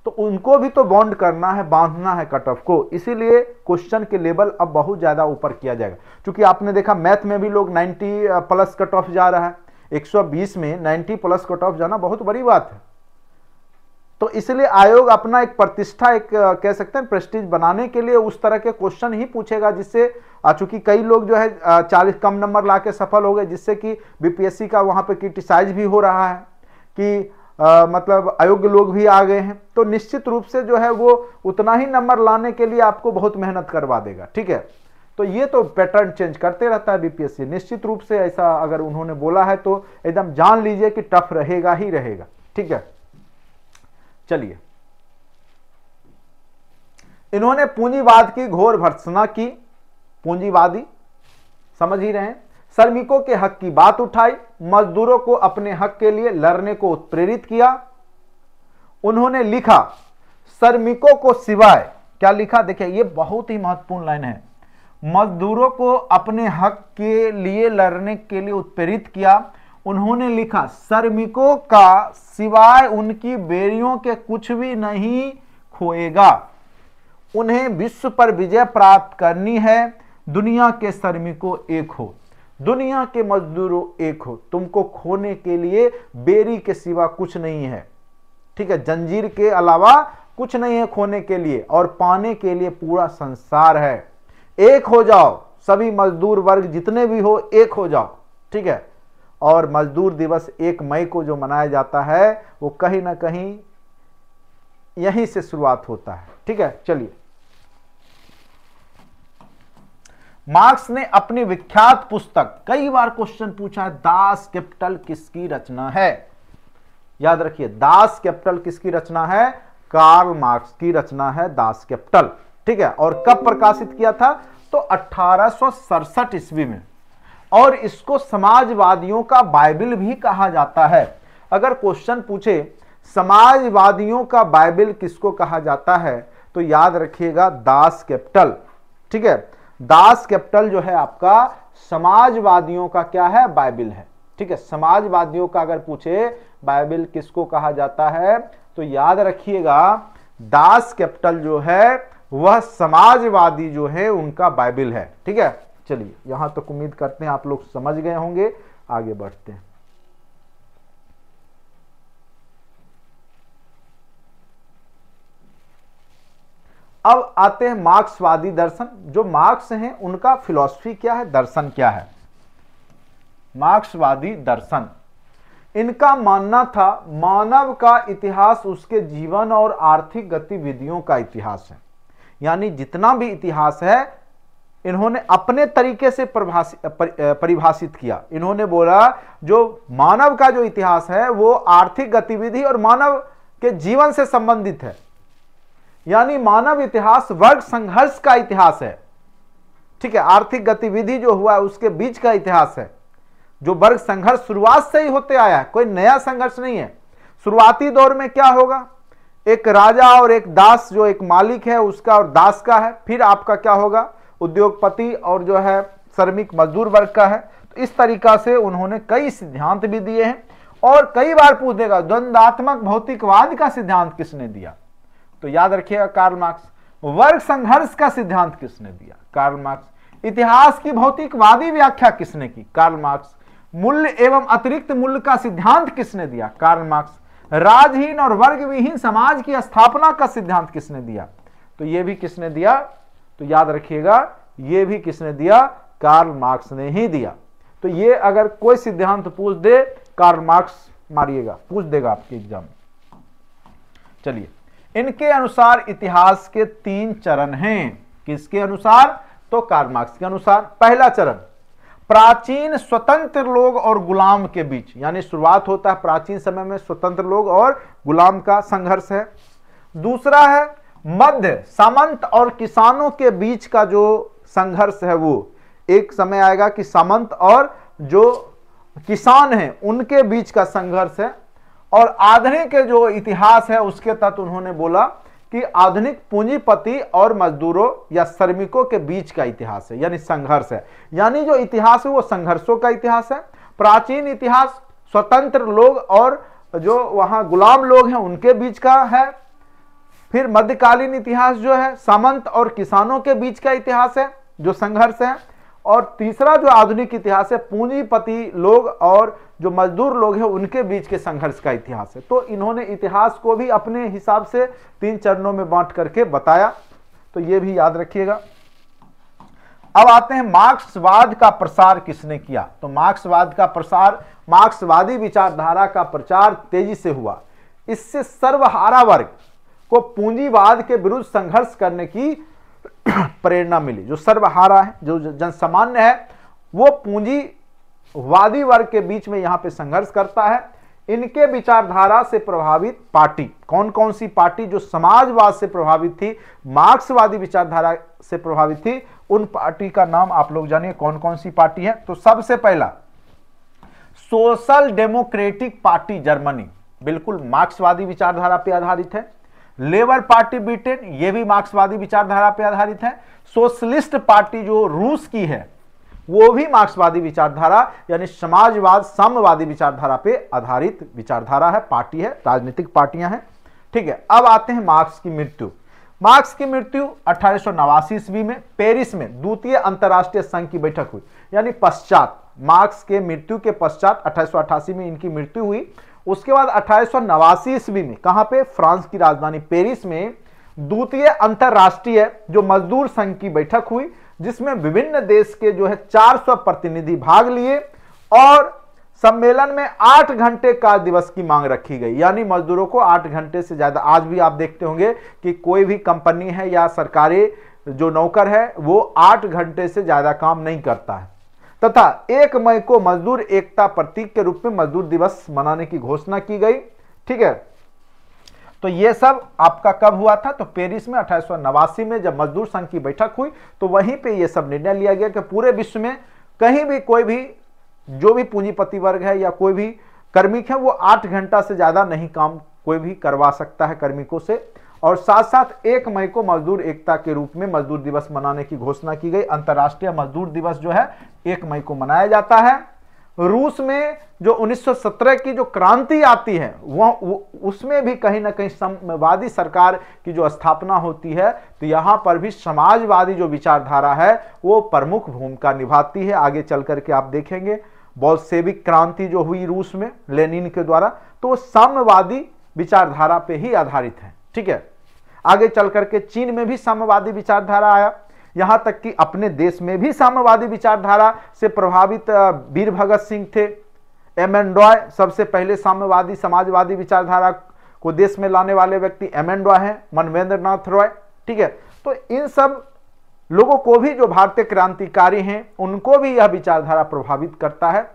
तो उनको भी तो बॉन्ड करना है बांधना है कट ऑफ को इसीलिए क्वेश्चन के लेवल अब बहुत ज़्यादा ऊपर किया जाएगा क्योंकि आपने देखा मैथ में भी लोग 90 प्लस कट ऑफ जा रहा है 120 में 90 प्लस कट ऑफ जाना बहुत बड़ी बात है तो इसलिए आयोग अपना एक प्रतिष्ठा एक कह सकते हैं प्रेस्टीज बनाने के लिए उस तरह के क्वेश्चन ही पूछेगा जिससे चूंकि कई लोग जो है चालीस कम नंबर ला सफल हो गए जिससे कि बीपीएससी का वहां पे क्रिटिसाइज भी हो रहा है कि आ, मतलब अयोग्य लोग भी आ गए हैं तो निश्चित रूप से जो है वो उतना ही नंबर लाने के लिए आपको बहुत मेहनत करवा देगा ठीक है तो ये तो पैटर्न चेंज करते रहता है बीपीएससी निश्चित रूप से ऐसा अगर उन्होंने बोला है तो एकदम जान लीजिए कि टफ रहेगा ही रहेगा ठीक है चलिए इन्होंने पूंजीवाद की घोर भर्सना की पूंजीवादी समझ ही रहे हैं श्रमिकों के हक की बात उठाई मजदूरों को अपने हक के लिए लड़ने को उत्प्रेरित किया उन्होंने लिखा श्रमिकों को सिवाय क्या लिखा देखिए ये बहुत ही महत्वपूर्ण लाइन है मजदूरों को अपने हक के लिए लड़ने के लिए उत्प्रेरित किया उन्होंने लिखा श्रमिकों का सिवाय उनकी बेरियों के कुछ भी नहीं खोएगा उन्हें विश्व पर विजय प्राप्त करनी है दुनिया के श्रमिकों एक हो दुनिया के मजदूरों एक हो तुमको खोने के लिए बेरी के सिवा कुछ नहीं है ठीक है जंजीर के अलावा कुछ नहीं है खोने के लिए और पाने के लिए पूरा संसार है एक हो जाओ सभी मजदूर वर्ग जितने भी हो एक हो जाओ ठीक है और मजदूर दिवस एक मई को जो मनाया जाता है वो कहीं ना कहीं यहीं से शुरुआत होता है ठीक है चलिए मार्क्स ने अपनी विख्यात पुस्तक कई बार क्वेश्चन पूछा है दास कैपिटल किसकी रचना है याद रखिए दास कैपिटल किसकी रचना है कार्ल मार्क्स की रचना है दास कैपिटल ठीक है और कब प्रकाशित किया था तो अठारह ईस्वी में और इसको समाजवादियों का बाइबिल भी कहा जाता है अगर क्वेश्चन पूछे समाजवादियों का बाइबिल किसको कहा जाता है तो याद रखिएगा दास कैपिटल ठीक है दास कैपिटल जो है आपका समाजवादियों का क्या है बाइबिल है ठीक है समाजवादियों का अगर पूछे बाइबिल किसको कहा जाता है तो याद रखिएगा दास कैपिटल जो है वह समाजवादी जो है उनका बाइबिल है ठीक है चलिए यहां तक तो उम्मीद करते हैं आप लोग समझ गए होंगे आगे बढ़ते हैं अब आते हैं मार्क्सवादी दर्शन जो मार्क्स हैं उनका फिलॉसफी क्या है दर्शन क्या है मार्क्सवादी दर्शन इनका मानना था मानव का इतिहास उसके जीवन और आर्थिक गतिविधियों का इतिहास है यानी जितना भी इतिहास है इन्होंने अपने तरीके से परिभाषित किया इन्होंने बोला जो मानव का जो इतिहास है वो आर्थिक गतिविधि और मानव के जीवन से संबंधित है यानी मानव इतिहास वर्ग संघर्ष का इतिहास है ठीक है आर्थिक गतिविधि जो हुआ है उसके बीच का इतिहास है जो वर्ग संघर्ष शुरुआत से ही होते आया है कोई नया संघर्ष नहीं है शुरुआती दौर में क्या होगा एक राजा और एक दास जो एक मालिक है उसका और दास का है फिर आपका क्या होगा उद्योगपति और जो है श्रमिक मजदूर वर्ग का है तो इस तरीका से उन्होंने कई सिद्धांत भी दिए हैं और कई बार पूछ देगा द्वंदात्मक भौतिकवाद का सिद्धांत किसने दिया तो याद रखिएगा कार्ल मार्क्स वर्ग संघर्ष का सिद्धांत किसने दिया कार्ल मार्क्स इतिहास की भौतिकवादी व्याख्या किसने की कार्ल मार्क्स मूल्य एवं अतिरिक्त मूल्य का सिद्धांत किसने दिया कार्ल मार्क्स राजहीन और वर्ग विहीन समाज की स्थापना का सिद्धांत किसने दिया तो यह भी किसने दिया तो याद रखिएगा यह भी किसने दिया कार्ल मार्क्स ने ही दिया तो ये अगर कोई सिद्धांत पूछ दे कार्ल मार्क्स मारिएगा पूछ देगा आपके एग्जाम चलिए इनके अनुसार इतिहास के तीन चरण हैं किसके अनुसार तो कार्मार्क्स के अनुसार पहला चरण प्राचीन स्वतंत्र लोग और गुलाम के बीच यानी शुरुआत होता है प्राचीन समय में स्वतंत्र लोग और गुलाम का संघर्ष है दूसरा है मध्य सामंत और किसानों के बीच का जो संघर्ष है वो एक समय आएगा कि सामंत और जो किसान हैं उनके बीच का संघर्ष है और आधुनिक के जो इतिहास है उसके तहत उन्होंने बोला कि आधुनिक पूंजीपति और मजदूरों या श्रमिकों के बीच का इतिहास है यानी संघर्ष है यानी जो इतिहास है वो संघर्षों का इतिहास है प्राचीन इतिहास स्वतंत्र लोग और जो वहां गुलाम लोग हैं उनके बीच का है फिर मध्यकालीन इतिहास जो है सामंत और किसानों के बीच का इतिहास है जो संघर्ष है और तीसरा जो आधुनिक इतिहास है पूंजीपति लोग और जो मजदूर लोग हैं उनके बीच के संघर्ष का इतिहास है तो इन्होंने इतिहास को भी अपने हिसाब से तीन चरणों में बांट करके बताया तो ये भी याद रखिएगा अब आते हैं मार्क्सवाद का प्रसार किसने किया तो मार्क्सवाद का प्रसार मार्क्सवादी विचारधारा का प्रचार तेजी से हुआ इससे सर्वहारा वर्ग को पूंजीवाद के विरुद्ध संघर्ष करने की *coughs* प्रेरणा मिली जो सर्वहारा है जो जनसामान्य है वो पूंजीवादी वर्ग के बीच में यहां पे संघर्ष करता है इनके विचारधारा से प्रभावित पार्टी कौन कौन सी पार्टी जो समाजवाद से प्रभावित थी मार्क्सवादी विचारधारा से प्रभावित थी उन पार्टी का नाम आप लोग जानिए कौन कौन सी पार्टी है तो सबसे पहला सोशल डेमोक्रेटिक पार्टी जर्मनी बिल्कुल मार्क्सवादी विचारधारा पर आधारित है लेबर पार्टी ब्रिटेन ये भी मार्क्सवादी विचारधारा पर आधारित है सोशलिस्ट पार्टी जो रूस की है वो भी मार्क्सवादी विचारधारा यानी समाजवाद साम्यवादी विचारधारा पे आधारित विचारधारा है पार्टी है राजनीतिक पार्टियां हैं ठीक है अब आते हैं मार्क्स की मृत्यु मार्क्स की मृत्यु अठारह ईस्वी में पेरिस में द्वितीय अंतर्राष्ट्रीय संघ की बैठक हुई यानी पश्चात मार्क्स के मृत्यु के पश्चात अठारह में इनकी मृत्यु हुई उसके बाद अठारह ईस्वी में कहां पे फ्रांस की राजधानी पेरिस में द्वितीय अंतरराष्ट्रीय जो मजदूर संघ की बैठक हुई जिसमें विभिन्न देश के जो है 400 प्रतिनिधि भाग लिए और सम्मेलन में आठ घंटे कार्य दिवस की मांग रखी गई यानी मजदूरों को आठ घंटे से ज्यादा आज भी आप देखते होंगे कि कोई भी कंपनी है या सरकारी जो नौकर है वो आठ घंटे से ज्यादा काम नहीं करता है तथा एक मई को मजदूर एकता प्रतीक के रूप में मजदूर दिवस मनाने की घोषणा की गई ठीक है तो ये सब आपका कब हुआ था तो पेरिस में अठारह में जब मजदूर संघ की बैठक हुई तो वहीं पे ये सब निर्णय लिया गया कि पूरे विश्व में कहीं भी कोई भी जो भी पूंजीपति वर्ग है या कोई भी कर्मिक है वो आठ घंटा से ज़्यादा नहीं काम कोई भी करवा सकता है कर्मिकों से और साथ साथ एक मई को मजदूर एकता के रूप में मजदूर दिवस मनाने की घोषणा की गई अंतर्राष्ट्रीय मजदूर दिवस जो है एक मई को मनाया जाता है रूस में जो 1917 की जो क्रांति आती है वह उसमें भी कहीं ना कहीं समवादी सरकार की जो स्थापना होती है तो यहाँ पर भी समाजवादी जो विचारधारा है वो प्रमुख भूमिका निभाती है आगे चल करके आप देखेंगे सेविक क्रांति जो हुई रूस में लेनिन के द्वारा तो समवादी विचारधारा पे ही आधारित है ठीक है आगे चल करके चीन में भी साम्यवादी विचारधारा आया यहाँ तक कि अपने देश में भी साम्यवादी विचारधारा से प्रभावित वीर भगत सिंह थे एम एन रॉय सबसे पहले साम्यवादी समाजवादी विचारधारा को देश में लाने वाले व्यक्ति एम एन रॉय हैं मनवेंद्र नाथ रॉय ठीक है तो इन सब लोगों को भी जो भारतीय क्रांतिकारी हैं उनको भी यह विचारधारा प्रभावित करता है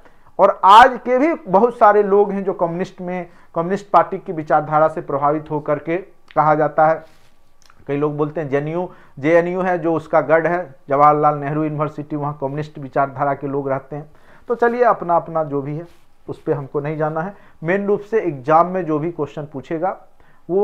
और आज के भी बहुत सारे लोग हैं जो कम्युनिस्ट में कम्युनिस्ट पार्टी की विचारधारा से प्रभावित होकर के कहा जाता है कई लोग बोलते हैं जेएनयू जेएनयू है जो उसका गढ़ है जवाहरलाल नेहरू यूनिवर्सिटी वहाँ कम्युनिस्ट विचारधारा के लोग रहते हैं तो चलिए अपना अपना जो भी है उस पर हमको नहीं जाना है मेन रूप से एग्जाम में जो भी क्वेश्चन पूछेगा वो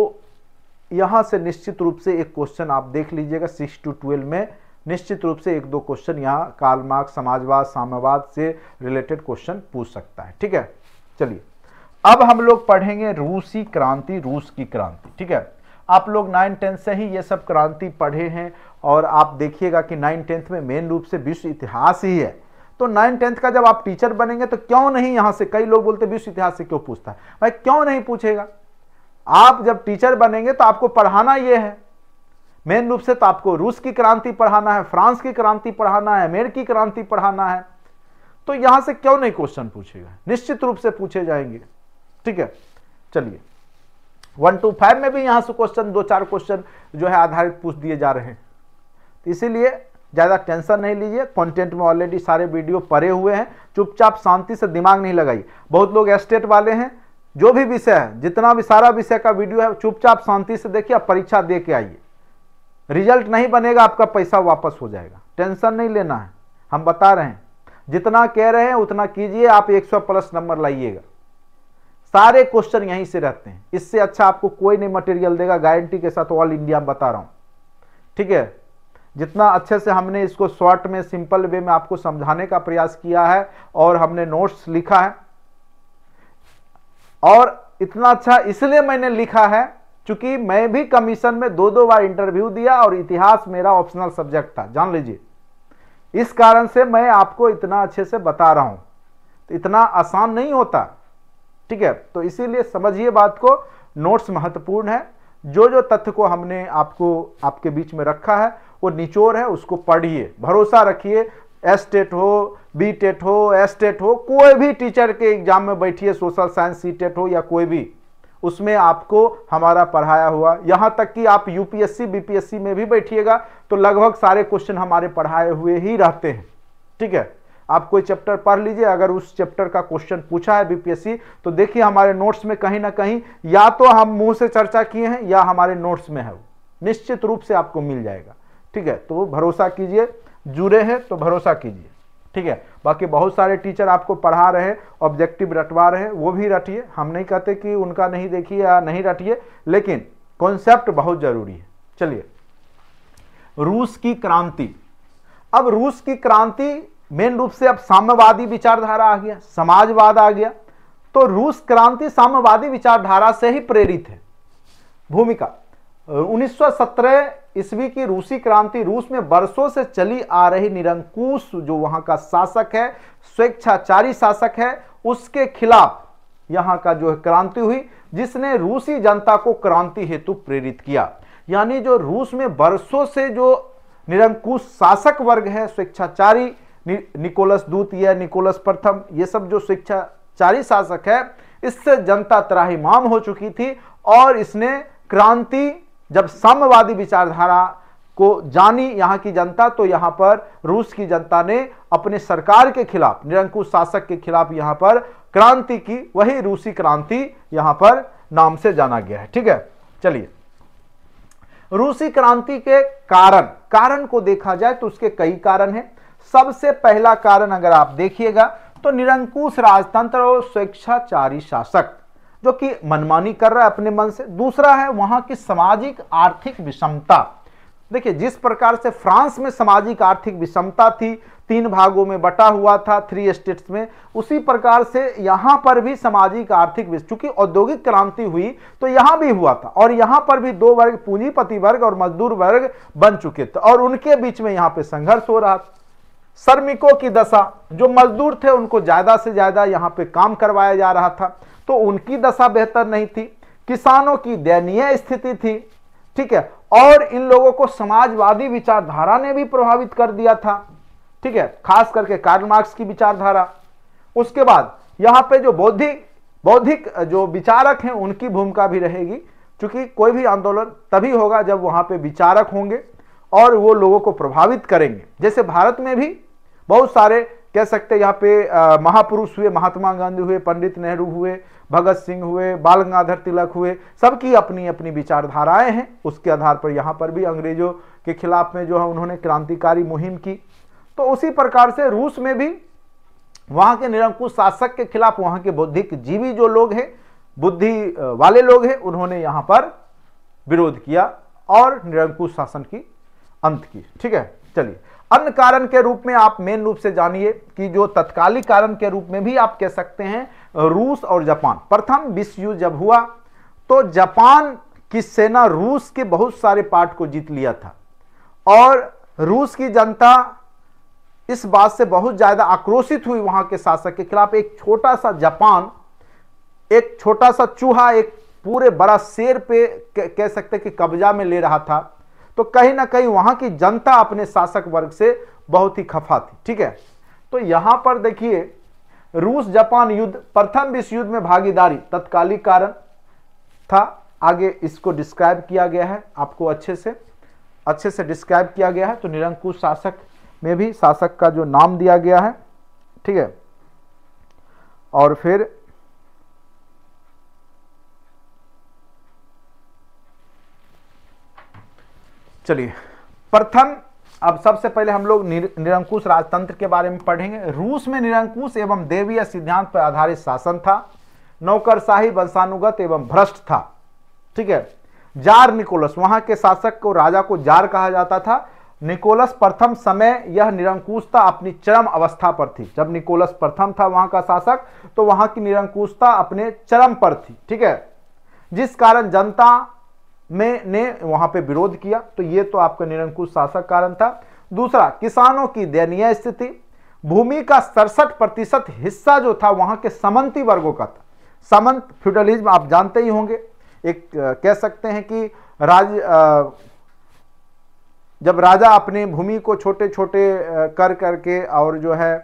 यहाँ से निश्चित रूप से एक क्वेश्चन आप देख लीजिएगा सिक्स टू ट्वेल्व में निश्चित रूप से एक दो क्वेश्चन यहाँ काल समाजवाद साम्यवाद से रिलेटेड क्वेश्चन पूछ सकता है ठीक है चलिए अब हम लोग पढ़ेंगे रूसी क्रांति रूस की क्रांति ठीक है आप लोग नाइन टेंथ से ही ये सब क्रांति पढ़े हैं और आप देखिएगा कि नाइन टेंथ में मेन रूप से विश्व इतिहास ही है तो नाइन टेंथ का जब आप टीचर बनेंगे तो क्यों नहीं यहाँ से कई लोग बोलते विश्व इतिहास से क्यों पूछता है भाई क्यों नहीं पूछेगा आप जब टीचर बनेंगे तो आपको पढ़ाना ये है मेन रूप से तो आपको रूस की क्रांति पढ़ाना है फ्रांस की क्रांति पढ़ाना है अमेरिकी क्रांति पढ़ाना है तो यहां से क्यों नहीं क्वेश्चन पूछेगा निश्चित रूप से पूछे जाएंगे ठीक है चलिए वन टू फाइव में भी यहाँ से क्वेश्चन दो चार क्वेश्चन जो है आधारित पूछ दिए जा रहे हैं इसीलिए ज़्यादा टेंशन नहीं लीजिए कंटेंट में ऑलरेडी सारे वीडियो परे हुए हैं चुपचाप शांति से दिमाग नहीं लगाइए बहुत लोग एस्टेट वाले हैं जो भी विषय है जितना भी सारा विषय का वीडियो है चुपचाप शांति से देखिए आप परीक्षा दे के आइए रिजल्ट नहीं बनेगा आपका पैसा वापस हो जाएगा टेंशन नहीं लेना है हम बता रहे हैं जितना कह रहे हैं उतना कीजिए आप 100 प्लस नंबर लाइएगा सारे क्वेश्चन यहीं से रहते हैं इससे अच्छा आपको कोई नहीं मटेरियल देगा गारंटी के साथ ऑल इंडिया में बता रहा हूं ठीक है जितना अच्छे से हमने इसको शॉर्ट में सिंपल वे में आपको समझाने का प्रयास किया है और हमने नोट्स लिखा है और इतना अच्छा इसलिए मैंने लिखा है क्योंकि मैं भी कमीशन में दो दो बार इंटरव्यू दिया और इतिहास मेरा ऑप्शनल सब्जेक्ट था जान लीजिए इस कारण से मैं आपको इतना अच्छे से बता रहा हूं तो इतना आसान नहीं होता ठीक है तो इसीलिए समझिए बात को नोट्स महत्वपूर्ण है जो जो तथ्य को हमने आपको आपके बीच में रखा है वो निचोर है उसको पढ़िए भरोसा रखिए एस टेट हो बी टेट हो एस टेट हो कोई भी टीचर के एग्जाम में बैठिए सोशल साइंस सी टेट हो या कोई भी उसमें आपको हमारा पढ़ाया हुआ यहाँ तक कि आप यूपीएससी बीपीएससी में भी बैठिएगा तो लगभग सारे क्वेश्चन हमारे पढ़ाए हुए ही रहते हैं ठीक है आप कोई चैप्टर पढ़ लीजिए अगर उस चैप्टर का क्वेश्चन पूछा है बीपीएससी तो देखिए हमारे नोट्स में कहीं ना कहीं या तो हम मुंह से चर्चा किए हैं या हमारे नोट्स में है निश्चित रूप से आपको मिल जाएगा ठीक है तो भरोसा कीजिए जुड़े हैं तो भरोसा कीजिए ठीक है बाकी बहुत सारे टीचर आपको पढ़ा रहे हैं ऑब्जेक्टिव रटवा रहे हैं वो भी रटिए हम नहीं कहते कि उनका नहीं देखिए या नहीं रटिए लेकिन कॉन्सेप्ट बहुत जरूरी है चलिए रूस की क्रांति अब रूस की क्रांति मेन रूप से अब साम्यवादी विचारधारा आ गया समाजवाद आ गया तो रूस क्रांति साम्यवादी विचारधारा से ही प्रेरित है भूमिका 1917 ईस्वी की रूसी क्रांति रूस में बरसों से चली आ रही निरंकुश जो वहां का शासक है स्वेच्छाचारी शासक है उसके खिलाफ यहां का जो है क्रांति हुई जिसने रूसी जनता को क्रांति हेतु प्रेरित किया यानी जो रूस में बरसों से जो निरंकुश शासक वर्ग है स्वेच्छाचारी नि, निकोलस दूत या निकोलस प्रथम ये सब जो शिक्षाचारी शासक है इससे जनता त्राहीमाम हो चुकी थी और इसने क्रांति जब साम्यवादी विचारधारा को जानी यहाँ की जनता तो यहाँ पर रूस की जनता ने अपने सरकार के खिलाफ निरंकुश शासक के खिलाफ यहाँ पर क्रांति की वही रूसी क्रांति यहाँ पर नाम से जाना गया है ठीक है चलिए रूसी क्रांति के कारण कारण को देखा जाए तो उसके कई कारण हैं सबसे पहला कारण अगर आप देखिएगा तो निरंकुश राजतंत्र और स्वेच्छाचारी शासक जो कि मनमानी कर रहा है अपने मन से दूसरा है वहां की सामाजिक आर्थिक विषमता देखिए जिस प्रकार से फ्रांस में सामाजिक आर्थिक विषमता थी तीन भागों में बटा हुआ था थ्री स्टेट्स में उसी प्रकार से यहां पर भी सामाजिक आर्थिक चूंकि औद्योगिक क्रांति हुई तो यहां भी हुआ था और यहां पर भी दो वर्ग पूंजीपति वर्ग और मजदूर वर्ग बन चुके थे और उनके बीच में यहां पे संघर्ष हो रहा था श्रमिकों की दशा जो मजदूर थे उनको ज़्यादा से ज़्यादा यहाँ पे काम करवाया जा रहा था तो उनकी दशा बेहतर नहीं थी किसानों की दयनीय स्थिति थी ठीक है और इन लोगों को समाजवादी विचारधारा ने भी प्रभावित कर दिया था ठीक है खास करके कार्ल मार्क्स की विचारधारा उसके बाद यहाँ पे जो बौद्धिक बौद्धिक जो विचारक हैं उनकी भूमिका भी रहेगी क्योंकि कोई भी आंदोलन तभी होगा जब वहाँ पे विचारक होंगे और वो लोगों को प्रभावित करेंगे जैसे भारत में भी बहुत सारे कह सकते यहाँ पे महापुरुष हुए महात्मा गांधी हुए पंडित नेहरू हुए भगत सिंह हुए बाल गंगाधर तिलक हुए सबकी अपनी अपनी विचारधाराएं हैं उसके आधार पर यहाँ पर भी अंग्रेजों के खिलाफ में जो है उन्होंने क्रांतिकारी मुहिम की तो उसी प्रकार से रूस में भी वहाँ के निरंकुश शासक के खिलाफ वहाँ के बौद्धिक जीवी जो लोग हैं बुद्धि वाले लोग हैं उन्होंने यहाँ पर विरोध किया और निरंकुश शासन की अंत की ठीक है चलिए अन्य कारण के रूप में आप मेन रूप से जानिए कि जो तत्कालिक कारण के रूप में भी आप कह सकते हैं रूस और जापान प्रथम विश्व युद्ध जब हुआ तो जापान की सेना रूस के बहुत सारे पार्ट को जीत लिया था और रूस की जनता इस बात से बहुत ज़्यादा आक्रोशित हुई वहां के शासक के खिलाफ एक छोटा सा जापान एक छोटा सा चूहा एक पूरे बड़ा शेर पे कह सकते कि कब्जा में ले रहा था तो कहीं ना कहीं वहां की जनता अपने शासक वर्ग से बहुत ही खफा थी ठीक है तो यहां पर देखिए रूस जापान युद्ध प्रथम विश्व युद्ध में भागीदारी तत्कालिक कारण था आगे इसको डिस्क्राइब किया गया है आपको अच्छे से अच्छे से डिस्क्राइब किया गया है तो निरंकुश शासक में भी शासक का जो नाम दिया गया है ठीक है और फिर चलिए प्रथम अब सबसे पहले हम लोग निरंकुश राजतंत्र के बारे में पढ़ेंगे रूस में निरंकुश एवं देवीय सिद्धांत पर आधारित शासन था नौकरशाही वंशानुगत एवं भ्रष्ट था ठीक है जार निकोलस वहां के शासक को राजा को जार कहा जाता था निकोलस प्रथम समय यह निरंकुशता अपनी चरम अवस्था पर थी जब निकोलस प्रथम था वहां का शासक तो वहां की निरंकुशता अपने चरम पर थी ठीक है जिस कारण जनता में ने वहां पे विरोध किया तो ये तो आपका निरंकुश शासक कारण था दूसरा किसानों की दयनीय स्थिति भूमि का सड़सठ प्रतिशत हिस्सा जो था वहां के समंती वर्गों का था समंत फ्यूडलिज्म आप जानते ही होंगे एक कह सकते हैं कि राज आ, जब राजा अपने भूमि को छोटे छोटे कर करके और जो है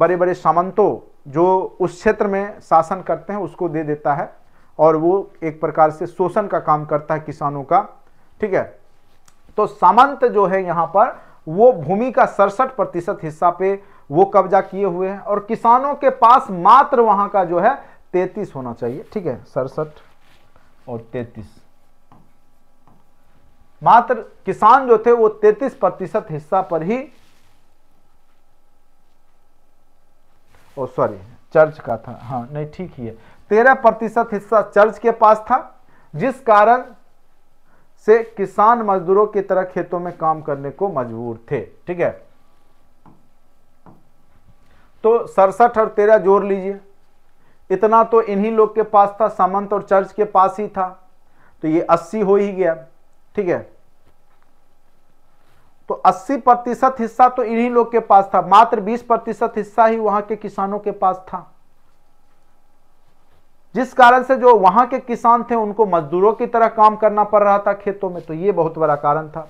बड़े बड़े सामंतों जो उस क्षेत्र में शासन करते हैं उसको दे देता है और वो एक प्रकार से शोषण का काम करता है किसानों का ठीक है तो सामंत जो है यहां पर वो भूमि का सड़सठ प्रतिशत हिस्सा पे वो कब्जा किए हुए हैं और किसानों के पास मात्र वहां का जो है तैतीस होना चाहिए ठीक है सड़सठ और तैतीस मात्र किसान जो थे वो तैतीस प्रतिशत हिस्सा पर ही सॉरी चर्च का था हाँ नहीं ठीक ही है तेरह प्रतिशत हिस्सा चर्च के पास था जिस कारण से किसान मजदूरों की तरह खेतों में काम करने को मजबूर थे ठीक है तो सड़सठ और तेरह जोड़ लीजिए इतना तो इन्हीं लोग के पास था सामंत और चर्च के पास ही था तो ये अस्सी हो ही गया ठीक है तो 80 प्रतिशत हिस्सा तो इन्हीं लोग के पास था मात्र 20 प्रतिशत हिस्सा ही वहां के किसानों के पास था जिस कारण से जो वहां के किसान थे उनको मजदूरों की तरह काम करना पड़ रहा था खेतों में तो ये बहुत बड़ा कारण था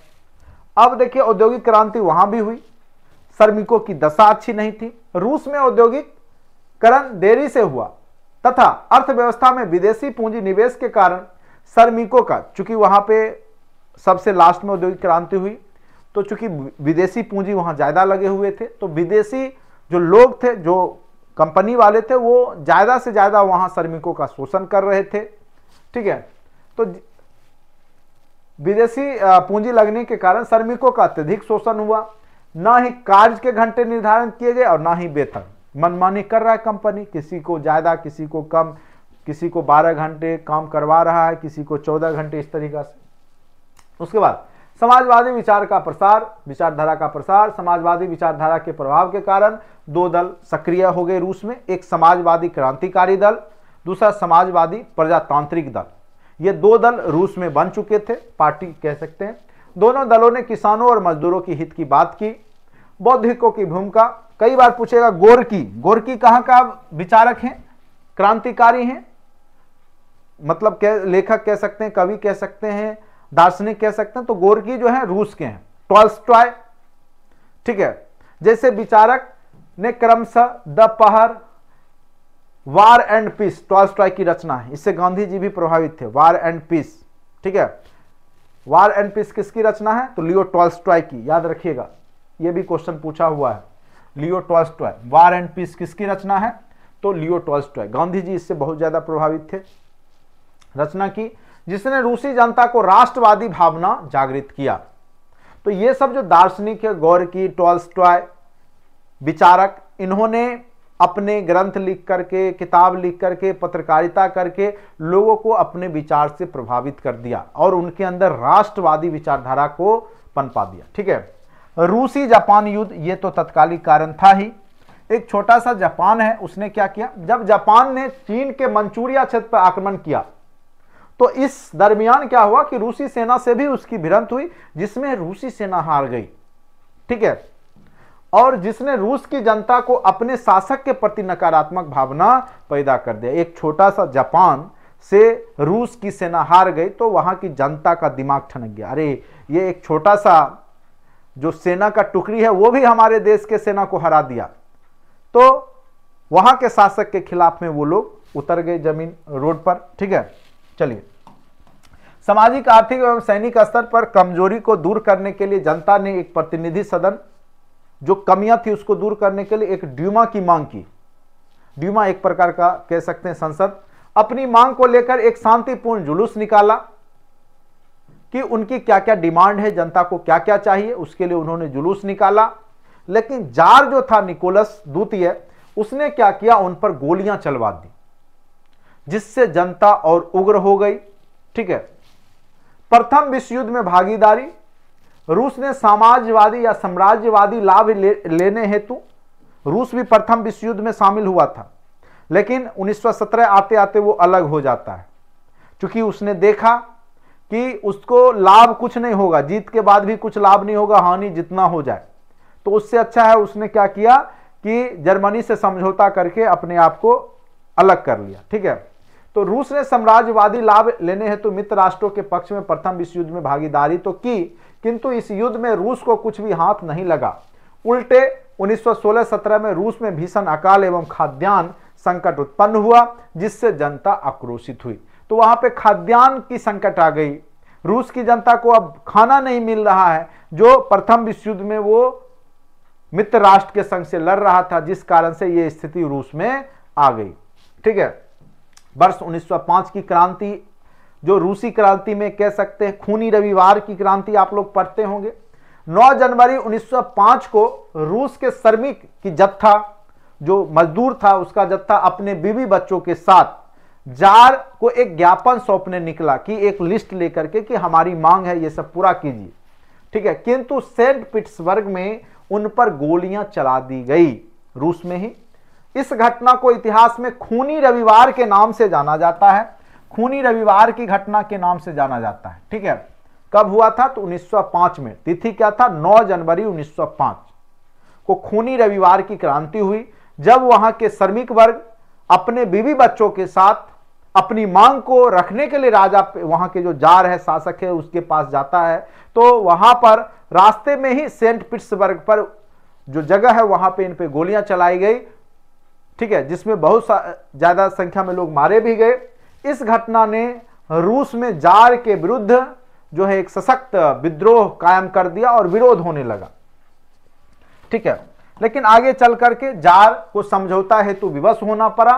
अब देखिए औद्योगिक क्रांति वहां भी हुई श्रमिकों की दशा अच्छी नहीं थी रूस में औद्योगिक करण देरी से हुआ तथा अर्थव्यवस्था में विदेशी पूंजी निवेश के कारण श्रमिकों का चूंकि वहां पे सबसे लास्ट में औद्योगिक क्रांति हुई तो चूंकि विदेशी पूंजी वहां ज़्यादा लगे हुए थे तो विदेशी जो लोग थे जो कंपनी वाले थे वो ज़्यादा से ज़्यादा वहां श्रमिकों का शोषण कर रहे थे ठीक है तो विदेशी पूंजी लगने के कारण श्रमिकों का अत्यधिक शोषण हुआ ना ही कार्य के घंटे निर्धारण किए गए और ना ही वेतन मनमानी कर रहा है कंपनी किसी को ज़्यादा किसी को कम किसी को 12 घंटे काम करवा रहा है किसी को 14 घंटे इस तरीका से उसके बाद समाजवादी विचार का प्रसार विचारधारा का प्रसार समाजवादी विचारधारा के प्रभाव के कारण दो दल सक्रिय हो गए रूस में एक समाजवादी क्रांतिकारी दल दूसरा समाजवादी प्रजातांत्रिक दल ये दो दल रूस में बन चुके थे पार्टी कह सकते हैं दोनों दलों ने किसानों और मजदूरों की हित की बात की बौद्धिकों की भूमिका कई बार पूछेगा गोरकी गोरकी कहाँ का विचारक हैं क्रांतिकारी हैं मतलब कह लेखक कह सकते हैं कवि कह सकते हैं दार्शनिक कह सकते हैं तो गोरकी जो है रूस के हैं टॉल्स्टॉय ठीक है जैसे विचारक ने क्रमशः द पहर वार एंड पीस स्ट्राइक की रचना है इससे गांधी जी भी प्रभावित थे वार एंड पीस ठीक है वार एंड पीस किसकी रचना है तो लियो स्ट्राइक की याद रखिएगा यह भी क्वेश्चन पूछा हुआ है लियो स्ट्राइक वार एंड पीस किसकी रचना है तो लियो स्ट्राइक गांधी जी इससे बहुत ज्यादा प्रभावित थे रचना की जिसने रूसी जनता को राष्ट्रवादी भावना जागृत किया तो ये सब जो दार्शनिक है गौर की टॉल्स्टॉय विचारक इन्होंने अपने ग्रंथ लिख करके किताब लिख करके पत्रकारिता करके लोगों को अपने विचार से प्रभावित कर दिया और उनके अंदर राष्ट्रवादी विचारधारा को पनपा दिया ठीक है रूसी जापान युद्ध ये तो तत्कालिक कारण था ही एक छोटा सा जापान है उसने क्या किया जब जापान ने चीन के मंचूरिया क्षेत्र पर आक्रमण किया तो इस दरमियान क्या हुआ कि रूसी सेना से भी उसकी भिड़ंत हुई जिसमें रूसी सेना हार गई ठीक है और जिसने रूस की जनता को अपने शासक के प्रति नकारात्मक भावना पैदा कर दिया एक छोटा सा जापान से रूस की सेना हार गई तो वहां की जनता का दिमाग ठनक गया अरे ये एक छोटा सा जो सेना का टुकड़ी है वो भी हमारे देश के सेना को हरा दिया तो वहां के शासक के खिलाफ में वो लोग उतर गए जमीन रोड पर ठीक है चलिए सामाजिक आर्थिक एवं सैनिक स्तर पर कमजोरी को दूर करने के लिए जनता ने एक प्रतिनिधि सदन जो कमियां थी उसको दूर करने के लिए एक ड्यूमा की मांग की ड्यूमा एक प्रकार का कह सकते हैं संसद अपनी मांग को लेकर एक शांतिपूर्ण जुलूस निकाला कि उनकी क्या क्या डिमांड है जनता को क्या क्या चाहिए उसके लिए उन्होंने जुलूस निकाला लेकिन जार जो था निकोलस द्वितीय उसने क्या किया उन पर गोलियां चलवा दी जिससे जनता और उग्र हो गई ठीक है प्रथम विश्व युद्ध में भागीदारी रूस ने समाजवादी या साम्राज्यवादी लाभ ले, लेने हेतु रूस भी प्रथम विश्व युद्ध में शामिल हुआ था लेकिन 1917 आते आते वो अलग हो जाता है क्योंकि उसने देखा कि उसको लाभ कुछ नहीं होगा जीत के बाद भी कुछ लाभ नहीं होगा हानि जितना हो जाए तो उससे अच्छा है उसने क्या किया कि जर्मनी से समझौता करके अपने आप को अलग कर लिया ठीक है तो रूस ने साम्राज्यवादी लाभ लेने हेतु तो मित्र राष्ट्रों के पक्ष में प्रथम विश्व युद्ध में भागीदारी तो की किंतु इस युद्ध में रूस को कुछ भी हाथ नहीं लगा उल्टे 1916-17 में रूस में भीषण अकाल एवं खाद्यान्न संकट उत्पन्न हुआ जिससे जनता आक्रोशित हुई तो वहां पे खाद्यान्न की संकट आ गई रूस की जनता को अब खाना नहीं मिल रहा है जो प्रथम विश्व युद्ध में वो मित्र राष्ट्र के संग से लड़ रहा था जिस कारण से यह स्थिति रूस में आ गई ठीक है वर्ष 1905 की क्रांति जो रूसी क्रांति में कह सकते हैं खूनी रविवार की क्रांति आप लोग पढ़ते होंगे 9 जनवरी 1905 को रूस के श्रमिक की जत्था जो मजदूर था उसका जत्था अपने बीवी बच्चों के साथ जार को एक ज्ञापन सौंपने निकला कि एक लिस्ट लेकर के कि हमारी मांग है ये सब पूरा कीजिए ठीक है किंतु सेंट पिट्सबर्ग में उन पर गोलियां चला दी गई रूस में ही इस घटना को इतिहास में खूनी रविवार के नाम से जाना जाता है खूनी रविवार की घटना के नाम से जाना जाता है ठीक है कब हुआ था तो 1905 में तिथि क्या था 9 जनवरी 1905 को खूनी रविवार की क्रांति हुई जब वहां के श्रमिक वर्ग अपने बीवी बच्चों के साथ अपनी मांग को रखने के लिए राजा वहां के जो जार है शासक है उसके पास जाता है तो वहां पर रास्ते में ही सेंट पिट्सबर्ग पर जो जगह है वहां पे इन पे गोलियां चलाई गई ठीक है जिसमें बहुत ज़्यादा संख्या में लोग मारे भी गए इस घटना ने रूस में जार के विरुद्ध जो है एक सशक्त विद्रोह कायम कर दिया और विरोध होने लगा ठीक है लेकिन आगे चल करके जार को समझौता हेतु विवश होना पड़ा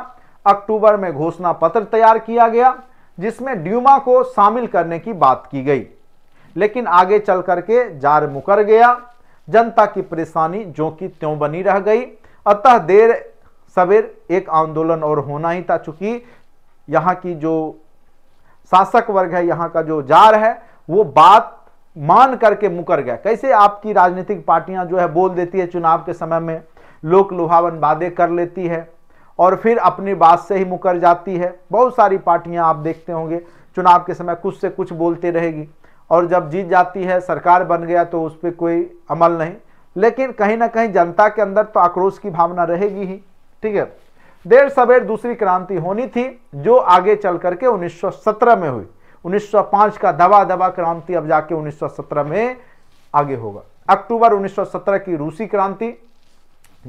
अक्टूबर में घोषणा पत्र तैयार किया गया जिसमें ड्यूमा को शामिल करने की बात की गई लेकिन आगे चल करके जार मुकर गया जनता की परेशानी जो कि त्यों बनी रह गई अतः देर सवेर एक आंदोलन और होना ही था चूंकि यहाँ की जो शासक वर्ग है यहाँ का जो जार है वो बात मान करके मुकर गया कैसे आपकी राजनीतिक पार्टियां जो है बोल देती है चुनाव के समय में लोक लोहावन वादे कर लेती है और फिर अपनी बात से ही मुकर जाती है बहुत सारी पार्टियां आप देखते होंगे चुनाव के समय कुछ से कुछ बोलती रहेगी और जब जीत जाती है सरकार बन गया तो उस पर कोई अमल नहीं लेकिन कहीं ना कहीं जनता के अंदर तो आक्रोश की भावना रहेगी ही ठीक है देर सवेर दूसरी क्रांति होनी थी जो आगे चल करके 1917 में हुई 1905 का दबा दबा क्रांति अब जाके 1917 में आगे होगा अक्टूबर 1917 की रूसी क्रांति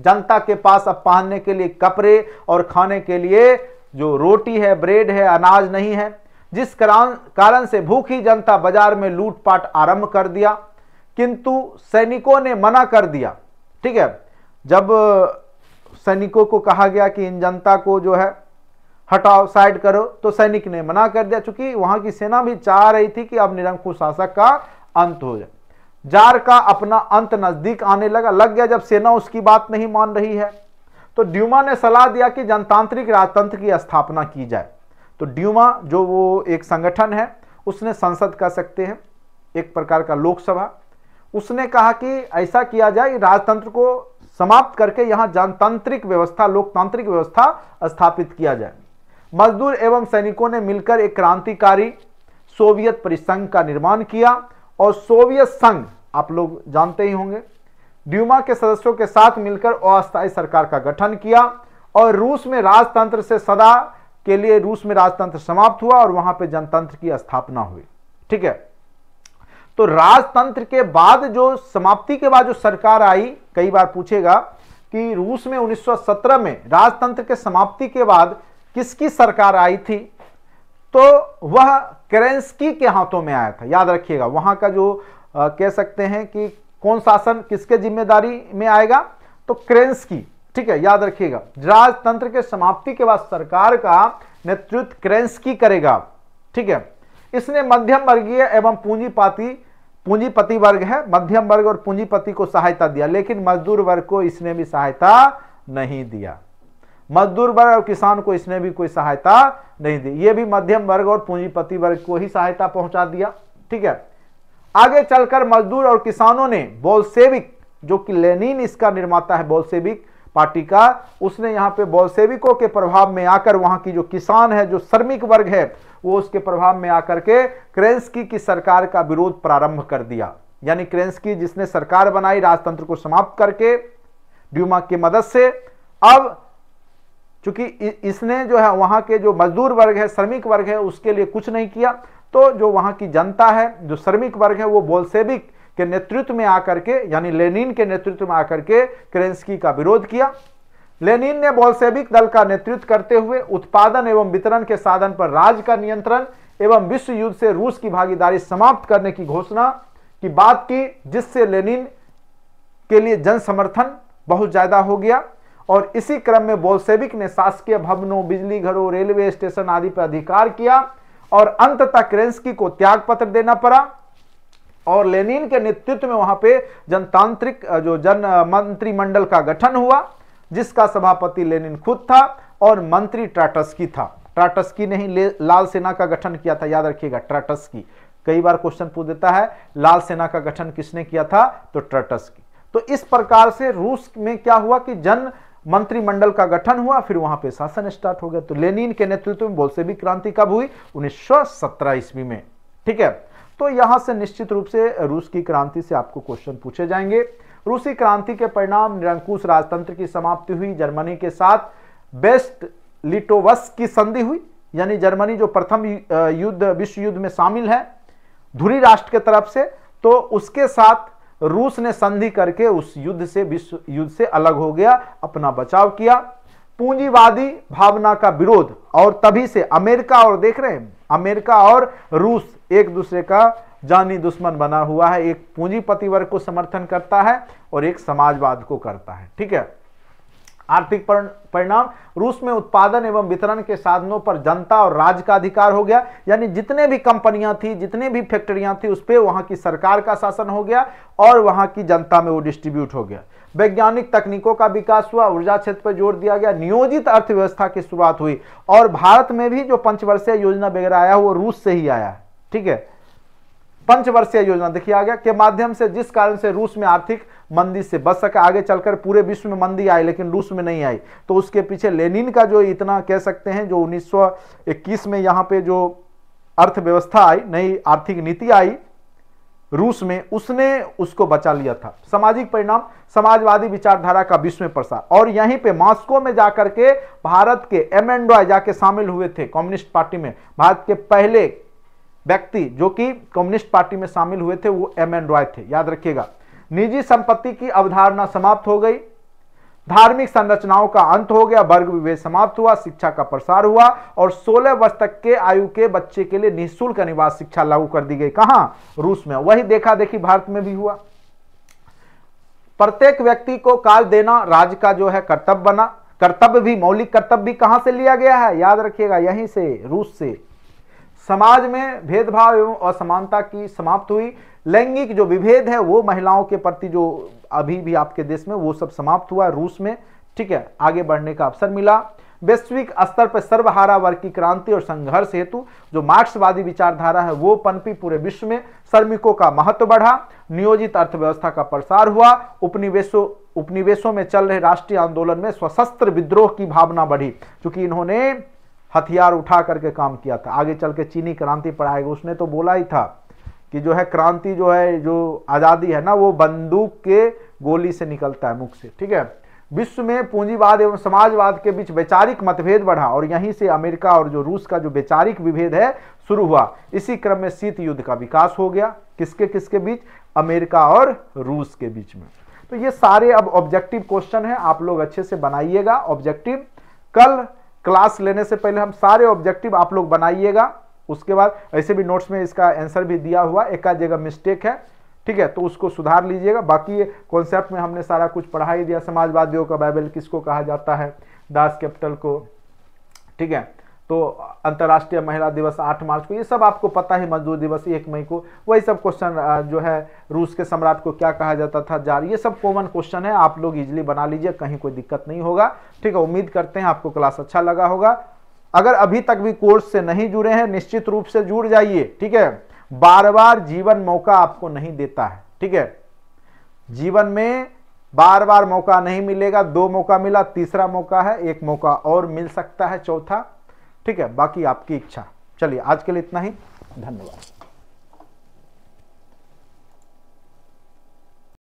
जनता के पास अब पहनने के लिए कपड़े और खाने के लिए जो रोटी है ब्रेड है अनाज नहीं है जिस कारण से भूखी जनता बाजार में लूटपाट आरंभ कर दिया किंतु सैनिकों ने मना कर दिया ठीक है जब सैनिकों को कहा गया कि इन जनता को जो है हटाओ साइड करो तो सैनिक ने मना कर दिया चूंकि वहां की सेना भी चाह रही थी कि अब निरंकुश शासक का अंत हो जाए जार का अपना अंत नजदीक आने लगा लग गया जब सेना उसकी बात नहीं मान रही है तो ड्यूमा ने सलाह दिया कि जनतांत्रिक राजतंत्र की स्थापना की जाए तो ड्यूमा जो वो एक संगठन है उसने संसद कह सकते हैं एक प्रकार का लोकसभा उसने कहा कि ऐसा किया जाए राजतंत्र को समाप्त करके यहां जनतांत्रिक व्यवस्था लोकतांत्रिक व्यवस्था स्थापित किया जाए मजदूर एवं सैनिकों ने मिलकर एक क्रांतिकारी सोवियत परिसंघ का निर्माण किया और सोवियत संघ आप लोग जानते ही होंगे ड्यूमा के सदस्यों के साथ मिलकर अस्थायी सरकार का गठन किया और रूस में राजतंत्र से सदा के लिए रूस में राजतंत्र समाप्त हुआ और वहां पर जनतंत्र की स्थापना हुई ठीक है तो राजतंत्र के बाद जो समाप्ति के बाद जो सरकार आई कई बार पूछेगा कि रूस में 1917 में राजतंत्र के समाप्ति के बाद किसकी सरकार आई थी तो वह करेंसकी के हाथों में आया था याद रखिएगा वहां का जो आ, कह सकते हैं कि कौन शासन किसके जिम्मेदारी में आएगा तो करेंसकी ठीक है याद रखिएगा राजतंत्र के समाप्ति के बाद सरकार का नेतृत्व करेंसकी करेगा ठीक है इसने मध्यम वर्गीय एवं पूंजीपाती पूंजीपति वर्ग है मध्यम वर्ग और पूंजीपति को सहायता दिया लेकिन मजदूर वर्ग को इसने भी सहायता नहीं दिया मजदूर वर्ग और किसान को इसने भी कोई सहायता नहीं दी ये भी मध्यम वर्ग और पूंजीपति वर्ग को ही सहायता पहुंचा दिया ठीक है आगे चलकर मजदूर और किसानों ने बोलसेविक जो कि लेनिन इसका निर्माता है बोलसेविक पार्टी का उसने यहां पे बोलसेविकों के प्रभाव में आकर वहां की जो किसान है जो श्रमिक वर्ग है वो उसके प्रभाव में आकर के क्रेंसकी की सरकार का विरोध प्रारंभ कर दिया यानी क्रेंसकी जिसने सरकार बनाई राजतंत्र को समाप्त करके ड्यूमा की मदद से अब चूंकि इसने जो है वहां के जो मजदूर वर्ग है श्रमिक वर्ग है उसके लिए कुछ नहीं किया तो जो वहां की जनता है जो श्रमिक वर्ग है वो बोलसेबिक के नेतृत्व में आकर के यानी लेनिन के नेतृत्व में आकर के क्रेंसकी का विरोध किया लेनिन ने बोल्सेविक दल का नेतृत्व करते हुए उत्पादन एवं वितरण के साधन पर राज का नियंत्रण एवं विश्व युद्ध से रूस की भागीदारी समाप्त करने की घोषणा की बात की जिससे लेनिन के लिए जन समर्थन बहुत ज़्यादा हो गया और इसी क्रम में बोल्सेविक ने शासकीय भवनों बिजली घरों रेलवे स्टेशन आदि पर अधिकार किया और अंत तक को त्याग पत्र देना पड़ा और लेनिन के नेतृत्व में वहां पे जनतांत्रिक जो जन मंत्रिमंडल का गठन हुआ जिसका सभापति लेनिन खुद था और मंत्री ट्राटस्की था ट्राटस्की ने ही लाल सेना का गठन किया था याद रखिएगा ट्राटस्की कई बार क्वेश्चन पूछ देता है लाल सेना का गठन किसने किया था तो ट्राटस्की तो इस प्रकार से रूस में क्या हुआ कि जन मंत्रिमंडल का गठन हुआ फिर वहां पे शासन स्टार्ट हो गया तो लेनिन के नेतृत्व में भी क्रांति कब हुई उन्नीस सौ ईस्वी में ठीक है तो यहां से निश्चित रूप से रूस की क्रांति से आपको क्वेश्चन पूछे जाएंगे रूसी क्रांति के परिणाम निरंकुश राजतंत्र की समाप्ति हुई जर्मनी के साथ बेस्ट लिटोवस की संधि हुई यानी जर्मनी जो प्रथम युद्ध विश्व युद्ध में शामिल है धुरी राष्ट्र के तरफ से तो उसके साथ रूस ने संधि करके उस युद्ध से विश्व युद्ध से अलग हो गया अपना बचाव किया पूंजीवादी भावना का विरोध और तभी से अमेरिका और देख रहे हैं अमेरिका और रूस एक दूसरे का जानी दुश्मन बना हुआ है एक पूंजीपति वर्ग को समर्थन करता है और एक समाजवाद को करता है ठीक है आर्थिक परिणाम रूस में उत्पादन एवं वितरण के साधनों पर जनता और राज्य का अधिकार हो गया यानी जितने भी कंपनियां थी जितने भी फैक्ट्रियां थी उस पर वहां की सरकार का शासन हो गया और वहां की जनता में वो डिस्ट्रीब्यूट हो गया वैज्ञानिक तकनीकों का विकास हुआ ऊर्जा क्षेत्र पर जोर दिया गया नियोजित अर्थव्यवस्था की शुरुआत हुई और भारत में भी जो पंचवर्षीय योजना वगैरह आया वो रूस से ही आया ठीक है पंचवर्षीय योजना देखिए आ गया के माध्यम से जिस कारण से रूस में आर्थिक मंदी से बच सके आगे चलकर पूरे विश्व में मंदी आई लेकिन रूस में नहीं आई तो उसके पीछे लेनिन का जो इतना कह सकते हैं जो 1921 में यहाँ पे जो अर्थव्यवस्था आई नई आर्थिक नीति आई रूस में उसने उसको बचा लिया था सामाजिक परिणाम समाजवादी विचारधारा का विश्व में प्रसार और यहीं पे मॉस्को में जाकर के भारत के एम एंड जाके शामिल हुए थे कम्युनिस्ट पार्टी में भारत के पहले व्यक्ति जो कि कम्युनिस्ट पार्टी में शामिल हुए थे वो एम एन रॉय थे याद रखिएगा निजी संपत्ति की अवधारणा समाप्त हो गई धार्मिक संरचनाओं का अंत हो गया वर्ग विवेद समाप्त हुआ शिक्षा का प्रसार हुआ और 16 वर्ष तक के आयु के बच्चे के लिए निःशुल्क अनिवार्य शिक्षा लागू कर दी गई कहा रूस में वही देखा देखी भारत में भी हुआ प्रत्येक व्यक्ति को काल देना राज्य का जो है कर्तव्य बना कर्तव्य भी मौलिक कर्तव्य भी कहां से लिया गया है याद रखिएगा यहीं से रूस से समाज में भेदभाव एवं असमानता की समाप्त हुई लैंगिक जो विभेद है वो महिलाओं के प्रति जो अभी भी आपके देश में वो सब समाप्त हुआ रूस में ठीक है आगे बढ़ने का अवसर मिला वैश्विक स्तर पर सर्वहारा वर्ग की क्रांति और संघर्ष हेतु जो मार्क्सवादी विचारधारा है वो पनपी पूरे विश्व में श्रमिकों का महत्व बढ़ा नियोजित अर्थव्यवस्था का प्रसार हुआ उपनिवेशों उपनिवेशों में चल रहे राष्ट्रीय आंदोलन में सशस्त्र विद्रोह की भावना बढ़ी क्योंकि इन्होंने हथियार उठा करके काम किया था आगे चल के चीनी क्रांति पर आएगा उसने तो बोला ही था कि जो है क्रांति जो है जो आज़ादी है ना वो बंदूक के गोली से निकलता है मुख से ठीक है विश्व में पूंजीवाद एवं समाजवाद के बीच वैचारिक मतभेद बढ़ा और यहीं से अमेरिका और जो रूस का जो वैचारिक विभेद है शुरू हुआ इसी क्रम में शीत युद्ध का विकास हो गया किसके किसके बीच अमेरिका और रूस के बीच में तो ये सारे अब ऑब्जेक्टिव क्वेश्चन है आप लोग अच्छे से बनाइएगा ऑब्जेक्टिव कल क्लास लेने से पहले हम सारे ऑब्जेक्टिव आप लोग बनाइएगा उसके बाद ऐसे भी नोट्स में इसका आंसर भी दिया हुआ एक आध जगह मिस्टेक है ठीक है तो उसको सुधार लीजिएगा बाकी कॉन्सेप्ट में हमने सारा कुछ पढ़ा ही दिया समाजवादियों का बाइबल किसको कहा जाता है दास कैपिटल को ठीक है तो अंतर्राष्ट्रीय महिला दिवस 8 मार्च को ये सब आपको पता है मजदूर दिवस एक मई को वही सब क्वेश्चन जो है रूस के सम्राट को क्या कहा जाता था जार ये सब कॉमन क्वेश्चन है आप लोग इजली बना लीजिए कहीं कोई दिक्कत नहीं होगा ठीक है उम्मीद करते हैं आपको क्लास अच्छा लगा होगा अगर अभी तक भी कोर्स से नहीं जुड़े हैं निश्चित रूप से जुड़ जाइए ठीक है बार बार जीवन मौका आपको नहीं देता है ठीक है जीवन में बार बार मौका नहीं मिलेगा दो मौका मिला तीसरा मौका है एक मौका और मिल सकता है चौथा ठीक है बाकी आपकी इच्छा चलिए आज के लिए इतना ही धन्यवाद